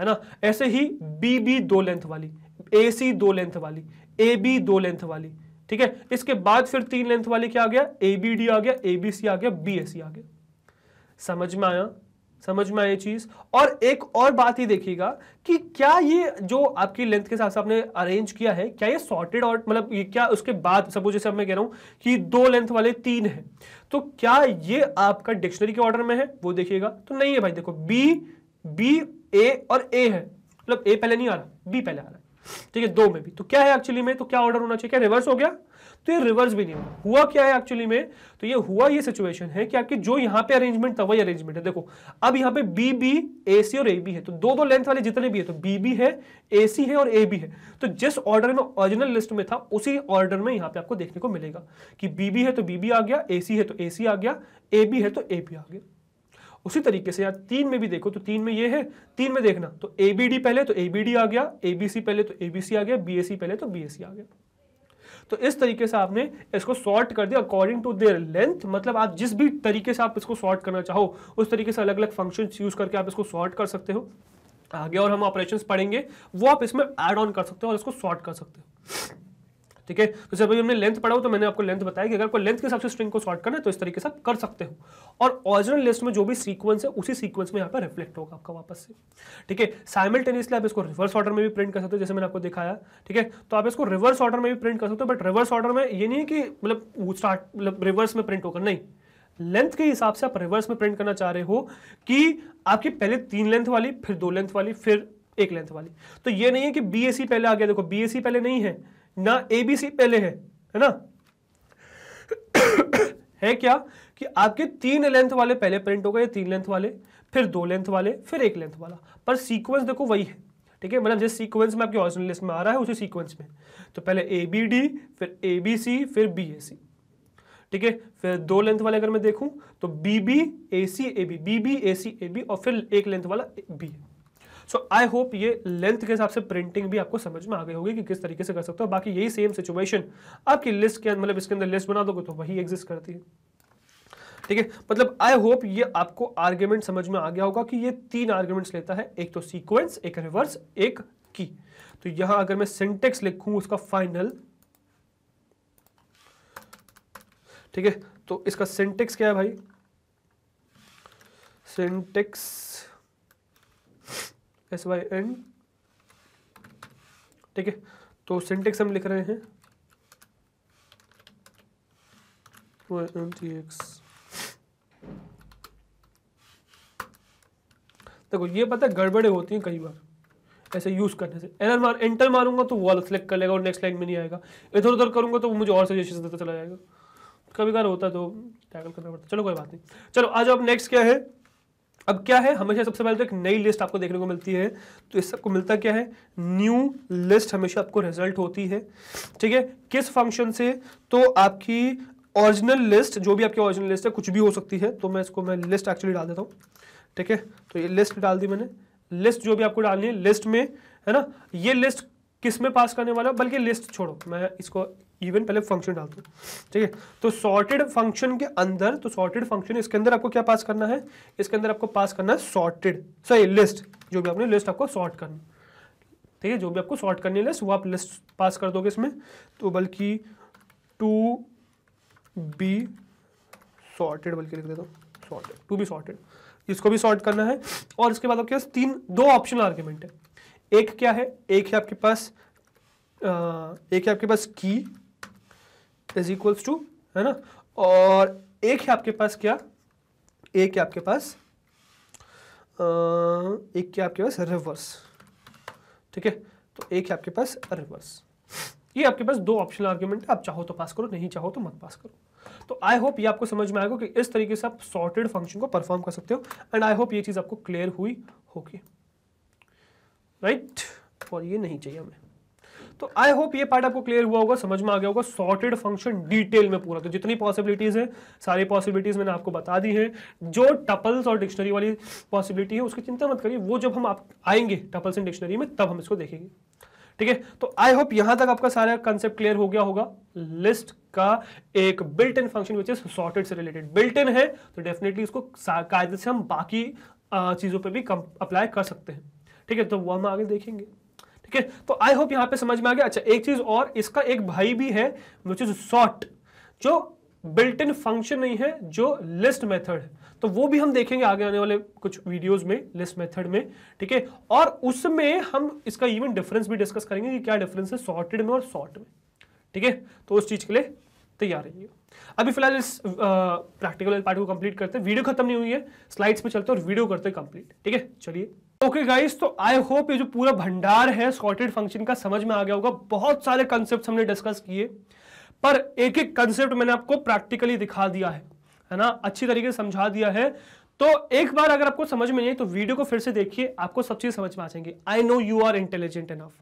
है ना ऐसे ही बी बी दो लेंथ वाली ए सी दो लेंथ वाली ए बी दो लेंथ वाली ठीक है इसके बाद फिर तीन लेंथ वाली क्या आ गया ए बी डी आ गया ए बी सी आ गया बी एस सी आ गया समझ में आया समझ में आई चीज और एक और बात ही देखिएगा कि क्या ये जो आपकी लेंथ के साथ आपने अरेंज किया है क्या ये सॉर्टेड और मतलब ये क्या उसके बाद सपोज जैसे मैं कह रहा हूं कि दो लेंथ वाले तीन है तो क्या ये आपका डिक्शनरी के ऑर्डर में है वो देखिएगा तो नहीं है भाई देखो बी बी ए और ए है मतलब ए पहले नहीं आ रहा बी पहले आ रहा ठीक है दो में भी तो क्या है एक्चुअली में तो क्या ऑर्डर होना चाहिए क्या रिवर्स हो गया तो ये रिवर्स भी नहीं हुआ हुआ क्या है एक्चुअली में तो ये हुआ ये सिचुएशन है कि आपके जो यहाँ पे अरेंजमेंट था वही अरेंजमेंट है देखो अब यहाँ पे बी बी ए सी और ए बी है तो दो दो लेंथ वाले जितने भी तो है तो बी बी है ए सी है और ए बी है तो जिस ऑर्डर में ओरिजिनल लिस्ट में था उसी ऑर्डर में यहाँ पे आपको देखने को मिलेगा कि बी बी है तो बी बी आ गया ए सी है तो ए सी आ गया ए बी है तो ए बी आ गया उसी तरीके से यार तीन में भी देखो तो तीन में ये है तीन में देखना तो एबीडी पहले तो एबीडी आ गया एबीसी पहले तो एबीसी आ गया बीएसी पहले तो बीएसी आ गया तो इस तरीके से आपने इसको सॉर्ट कर दिया अकॉर्डिंग टू देयर लेंथ मतलब आप जिस भी तरीके से आप इसको सॉर्ट करना चाहो उस तरीके से अलग अलग फंक्शन यूज करके आप इसको सॉर्ट कर सकते हो आगे और हम ऑपरेशन पढ़ेंगे वो आप इसमें एड ऑन कर सकते हो और इसको सॉर्ट कर सकते हो ठीक है तो जब अभी हमने लेंथ पढ़ा हो तो मैंने आपको लेंथ बताया कि अगर आपको लेंथ के हिसाब से स्ट्रिंग को सॉर्ट करना है तो इस तरीके से आप कर सकते हो और ओरिजिनल लिस्ट में जो भी सीक्वेंस है उसी सीक्वेंस में यहाँ पर रिफ्लेक्ट होगा आपका वापस से ठीक है साइमल्टेनियसली आप इसको रिवर्स ऑर्डर में भी प्रिंट कर सकते हो जैसे मैंने आपको दिखाया ठीक है तो आप इसको रिवर्स ऑर्डर में भी प्रिंट कर सकते हो बट रिवर्स ऑर्डर में ये नहीं है कि मतलब स्टार्ट मतलब रिवर्स में प्रिंट होकर नहीं लेंथ के हिसाब से आप रिवर्स में प्रिंट करना चाह रहे हो कि आपकी पहले तीन लेंथ वाली फिर दो लेंथ वाली फिर एक लेंथ वाली तो ये नहीं है कि बी पहले आ गया देखो बी पहले नहीं है ना ए बी सी पहले है है ना है क्या कि आपके तीन लेंथ वाले पहले प्रिंट हो गए तीन लेंथ वाले फिर दो लेंथ वाले फिर एक लेंथ वाला पर सीक्वेंस देखो वही है ठीक है मतलब जिस सीक्वेंस में आपके ऑरिजिनल लिस्ट में आ रहा है उसी सीक्वेंस में तो पहले ए बी डी फिर ए बी सी फिर बी ए सी ठीक है फिर दो लेंथ वाले अगर मैं देखूं तो B B A C A B B B A C A B और फिर एक लेंथ वाला बी है सो आई होप ये लेंथ के हिसाब से प्रिंटिंग भी आपको समझ में आ गई होगी कि किस तरीके से कर सकते हो बाकी यही सेम सिचुएशन आपकी लिस्ट के मतलब इसके अंदर लिस्ट बना दोगे तो वही एग्जिस्ट करती है ठीक है मतलब आई होप ये आपको आर्ग्यूमेंट समझ में आ गया होगा कि ये तीन आर्ग्यूमेंट्स लेता है एक तो सीक्वेंस एक रिवर्स एक की तो यहां अगर मैं सिंटेक्स लिखूं उसका फाइनल ठीक है तो इसका सिंटेक्स क्या है भाई सिंटेक्स एस वाई एन ठीक है तो सिंटेक्स हम लिख रहे हैं देखो ये पता है गड़बड़े होती हैं कई बार ऐसे यूज करने से एरर मार एंटर मारूंगा तो वो सेलेक्ट कर लेगा और नेक्स्ट लाइन में नहीं आएगा इधर उधर करूंगा तो वो मुझे और सजेशन देता चला जाएगा कभी कार होता है तो टैकल करना पड़ता चलो कोई बात नहीं चलो आज अब नेक्स्ट क्या है अब क्या है हमेशा सबसे पहले तो एक नई लिस्ट आपको देखने को मिलती है तो इस सबको मिलता क्या है न्यू लिस्ट हमेशा आपको रिजल्ट होती है ठीक है किस फंक्शन से तो आपकी ओरिजिनल लिस्ट जो भी आपकी ओरिजिनल लिस्ट है कुछ भी हो सकती है तो मैं इसको मैं लिस्ट एक्चुअली डाल देता हूँ ठीक है तो ये लिस्ट डाल दी मैंने लिस्ट जो भी आपको डालनी है लिस्ट में है ना ये लिस्ट किस में पास करने वाला बल्कि लिस्ट छोड़ो मैं इसको इवन पहले फंक्शन डालते हैं ठीक है तो सॉर्टेड फंक्शन के अंदर तो सॉर्टेड फंक्शन इसके अंदर आपको क्या पास करना है इसके अंदर आपको पास करना है सॉर्टेड सॉरी लिस्ट जो भी आपने लिस्ट आपको सॉर्ट करना ठीक है जो भी आपको सॉर्ट करनी है लिस्ट वो आप लिस्ट पास कर दोगे इसमें तो बल्कि टू बी सॉर्टेड बल्कि लिख देता हूँ सॉर्टेड टू बी सॉर्टेड इसको भी सॉर्ट करना है और इसके बाद आपके पास तीन दो ऑप्शनल आर्ग्यूमेंट है एक क्या है एक है आपके पास आ, एक है आपके पास की इज इक्वल्स टू है ना और एक है आपके पास क्या एक है आपके पास एक क्या आपके पास रिवर्स ठीक है तो एक है आपके पास रिवर्स ये आपके पास दो ऑप्शनल आर्ग्यूमेंट है आप चाहो तो पास करो नहीं चाहो तो मत पास करो तो आई होप ये आपको समझ में आएगा कि इस तरीके से आप सॉर्टेड फंक्शन को परफॉर्म कर सकते हो एंड आई होप ये चीज़ आपको क्लियर हुई होगी राइट right? और ये नहीं चाहिए हमें तो आई होप ये पार्ट आपको क्लियर हुआ होगा समझ में आ गया होगा सॉर्टेड फंक्शन डिटेल में पूरा तो जितनी पॉसिबिलिटीज है सारी पॉसिबिलिटीज मैंने आपको बता दी है जो टपल्स और डिक्शनरी वाली पॉसिबिलिटी है उसकी चिंता मत करिए वो जब हम आप आएंगे टपल्स एंड डिक्शनरी में तब हम इसको देखेंगे ठीक है तो आई होप यहां तक आपका सारा कंसेप्ट क्लियर हो गया होगा लिस्ट का एक built in function which is sorted से रिलेटेड बिल्ट इन है तो डेफिनेटली इसको कायदे से हम बाकी चीज़ों पे भी अप्लाई कर सकते हैं ठीक है तो वो हम आगे देखेंगे ठीक है तो आई होप यहाँ पे समझ में आ गया अच्छा एक चीज और इसका एक भाई भी है विच इज सॉट जो बिल्ट इन फंक्शन नहीं है जो लिस्ट मेथड है तो वो भी हम देखेंगे आगे आने वाले कुछ वीडियोस में लिस्ट मेथड में ठीक है और उसमें हम इसका इवन डिफरेंस भी डिस्कस करेंगे कि क्या डिफरेंस है सॉर्टेड में और सॉर्ट में ठीक है तो उस चीज के लिए तैयार रहिए अभी फिलहाल इस प्रैक्टिकल पार्ट को कंप्लीट करते हैं वीडियो खत्म नहीं हुई है स्लाइड्स पे चलते हैं और वीडियो करते हैं कंप्लीट ठीक है चलिए ओके गाइस तो आई होप ये जो पूरा भंडार है सॉर्टेड फंक्शन का समझ में आ गया होगा बहुत सारे कंसेप्ट हमने डिस्कस किए पर एक एक कंसेप्ट मैंने आपको प्रैक्टिकली दिखा दिया है है ना अच्छी तरीके से समझा दिया है तो एक बार अगर आपको समझ में नहीं तो वीडियो को फिर से देखिए आपको सब चीज़ समझ में आ जाएंगे I know you are intelligent enough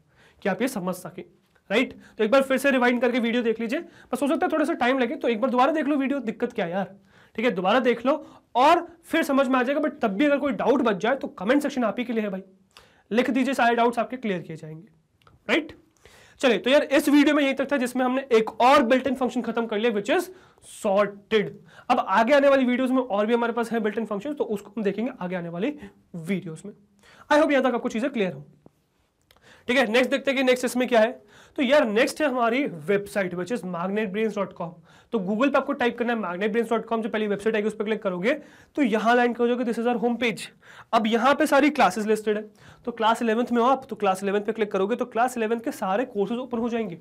कि आप ये समझ सके राइट right? तो एक बार फिर से रिवाइंड करके वीडियो देख लीजिए बस हो सकता है थोड़ा सा टाइम लगे तो एक बार दोबारा देख लो वीडियो दिक्कत क्या यार ठीक है दोबारा देख लो और फिर समझ में आ जाएगा बट तब भी अगर कोई डाउट बच जाए तो कमेंट सेक्शन आप ही के लिए है भाई लिख दीजिए सारे डाउट्स आपके क्लियर किए जाएंगे राइट चलिए तो यार इस वीडियो में यही तक था जिसमें हमने एक और बिल्ट इन फंक्शन खत्म कर लिया विच इज सॉर्टेड अब आगे आने वाली वीडियोस में और भी हमारे पास है बिल्ट इन फंक्शन तो उसको हम देखेंगे आगे आने वाली वीडियोस में आई होप यहां तक आपको चीजें क्लियर होंगी ठीक है नेक्स्ट देखते हैं कि नेक्स्ट इसमें क्या है तो यार नेक्स्ट है हमारी website which is Magnet Brains dot com तो गूगल पे आपको टाइप करना है मैग्नेट जो पहली वेबसाइट आएगी उस पर क्लिक करोगे तो यहाँ लाइन कर this is our home page अब यहाँ पे सारी क्लासेस लिस्टेड है तो क्लास इलेवंथ में हो आप तो क्लास इलेवंथ पे क्लिक करोगे तो क्लास इलेवंथ के सारे कोर्सेज ओपन हो जाएंगे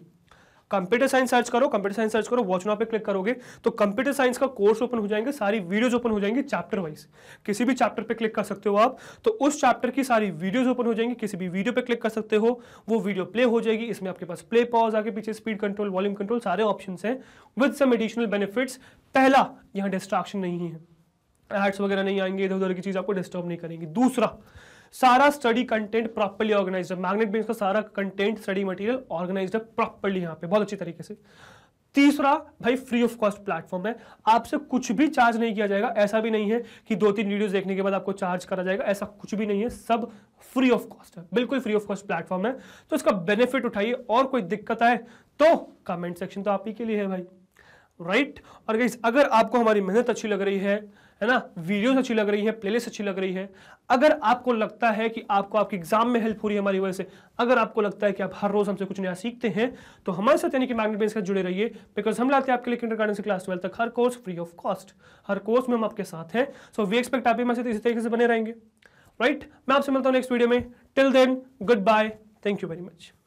कंप्यूटर साइंस सर्च करो कंप्यूटर साइंस सर्च करो वॉच नाउ पे क्लिक करोगे तो कंप्यूटर साइंस का कोर्स ओपन हो जाएंगे सारी वीडियोज ओपन हो जाएंगे चैप्टर वाइज किसी भी चैप्टर पे क्लिक कर सकते हो आप तो उस चैप्टर की सारी वीडियोज ओपन हो जाएंगी किसी भी वीडियो पे क्लिक कर सकते हो वो वीडियो प्ले हो जाएगी इसमें आपके पास प्ले पॉज आगे पीछे स्पीड कंट्रोल वॉल्यूम कंट्रोल सारे ऑप्शन है विद सम एडिशनल बेनिफिट्स पहला यहाँ डिस्ट्रैक्शन नहीं है एड्स वगैरह नहीं आएंगे इधर उधर की चीज़ आपको डिस्टर्ब नहीं करेंगी दूसरा सारा study content properly organise Magnet Brains का सारा content study material organise properly यहाँ पे बहुत अच्छी तरीके से तीसरा भाई फ्री ऑफ कॉस्ट प्लेटफॉर्म है आपसे कुछ भी चार्ज नहीं किया जाएगा ऐसा भी नहीं है कि दो तीन वीडियोस देखने के बाद आपको चार्ज करा जाएगा ऐसा कुछ भी नहीं है सब फ्री ऑफ कॉस्ट है बिल्कुल फ्री ऑफ कॉस्ट प्लेटफॉर्म है तो इसका बेनिफिट उठाइए और कोई दिक्कत आए तो कमेंट सेक्शन तो आप ही के लिए है भाई राइट right? और अगर आपको हमारी मेहनत अच्छी लग रही है है ना वीडियोस अच्छी लग रही है प्लेलिस्ट अच्छी लग रही है अगर आपको लगता है कि आपको आपके एग्जाम में हेल्प हो रही है हमारी वजह से अगर आपको लगता है कि आप हर रोज हमसे कुछ नया सीखते हैं तो हमारे साथ यानी कि मैग्नेट बेस का जुड़े रहिए बिकॉज हम लाते हैं आपके लिए किंडर से क्लास ट्वेल्थ तक हर कोर्स फ्री ऑफ कॉस्ट हर कोर्स में हम आपके साथ हैं सो वी एक्सपेक्ट आप हमारे इसी तरीके से बने रहेंगे राइट right? मैं आपसे मिलता हूँ नेक्स्ट वीडियो में till then good bye thank you very much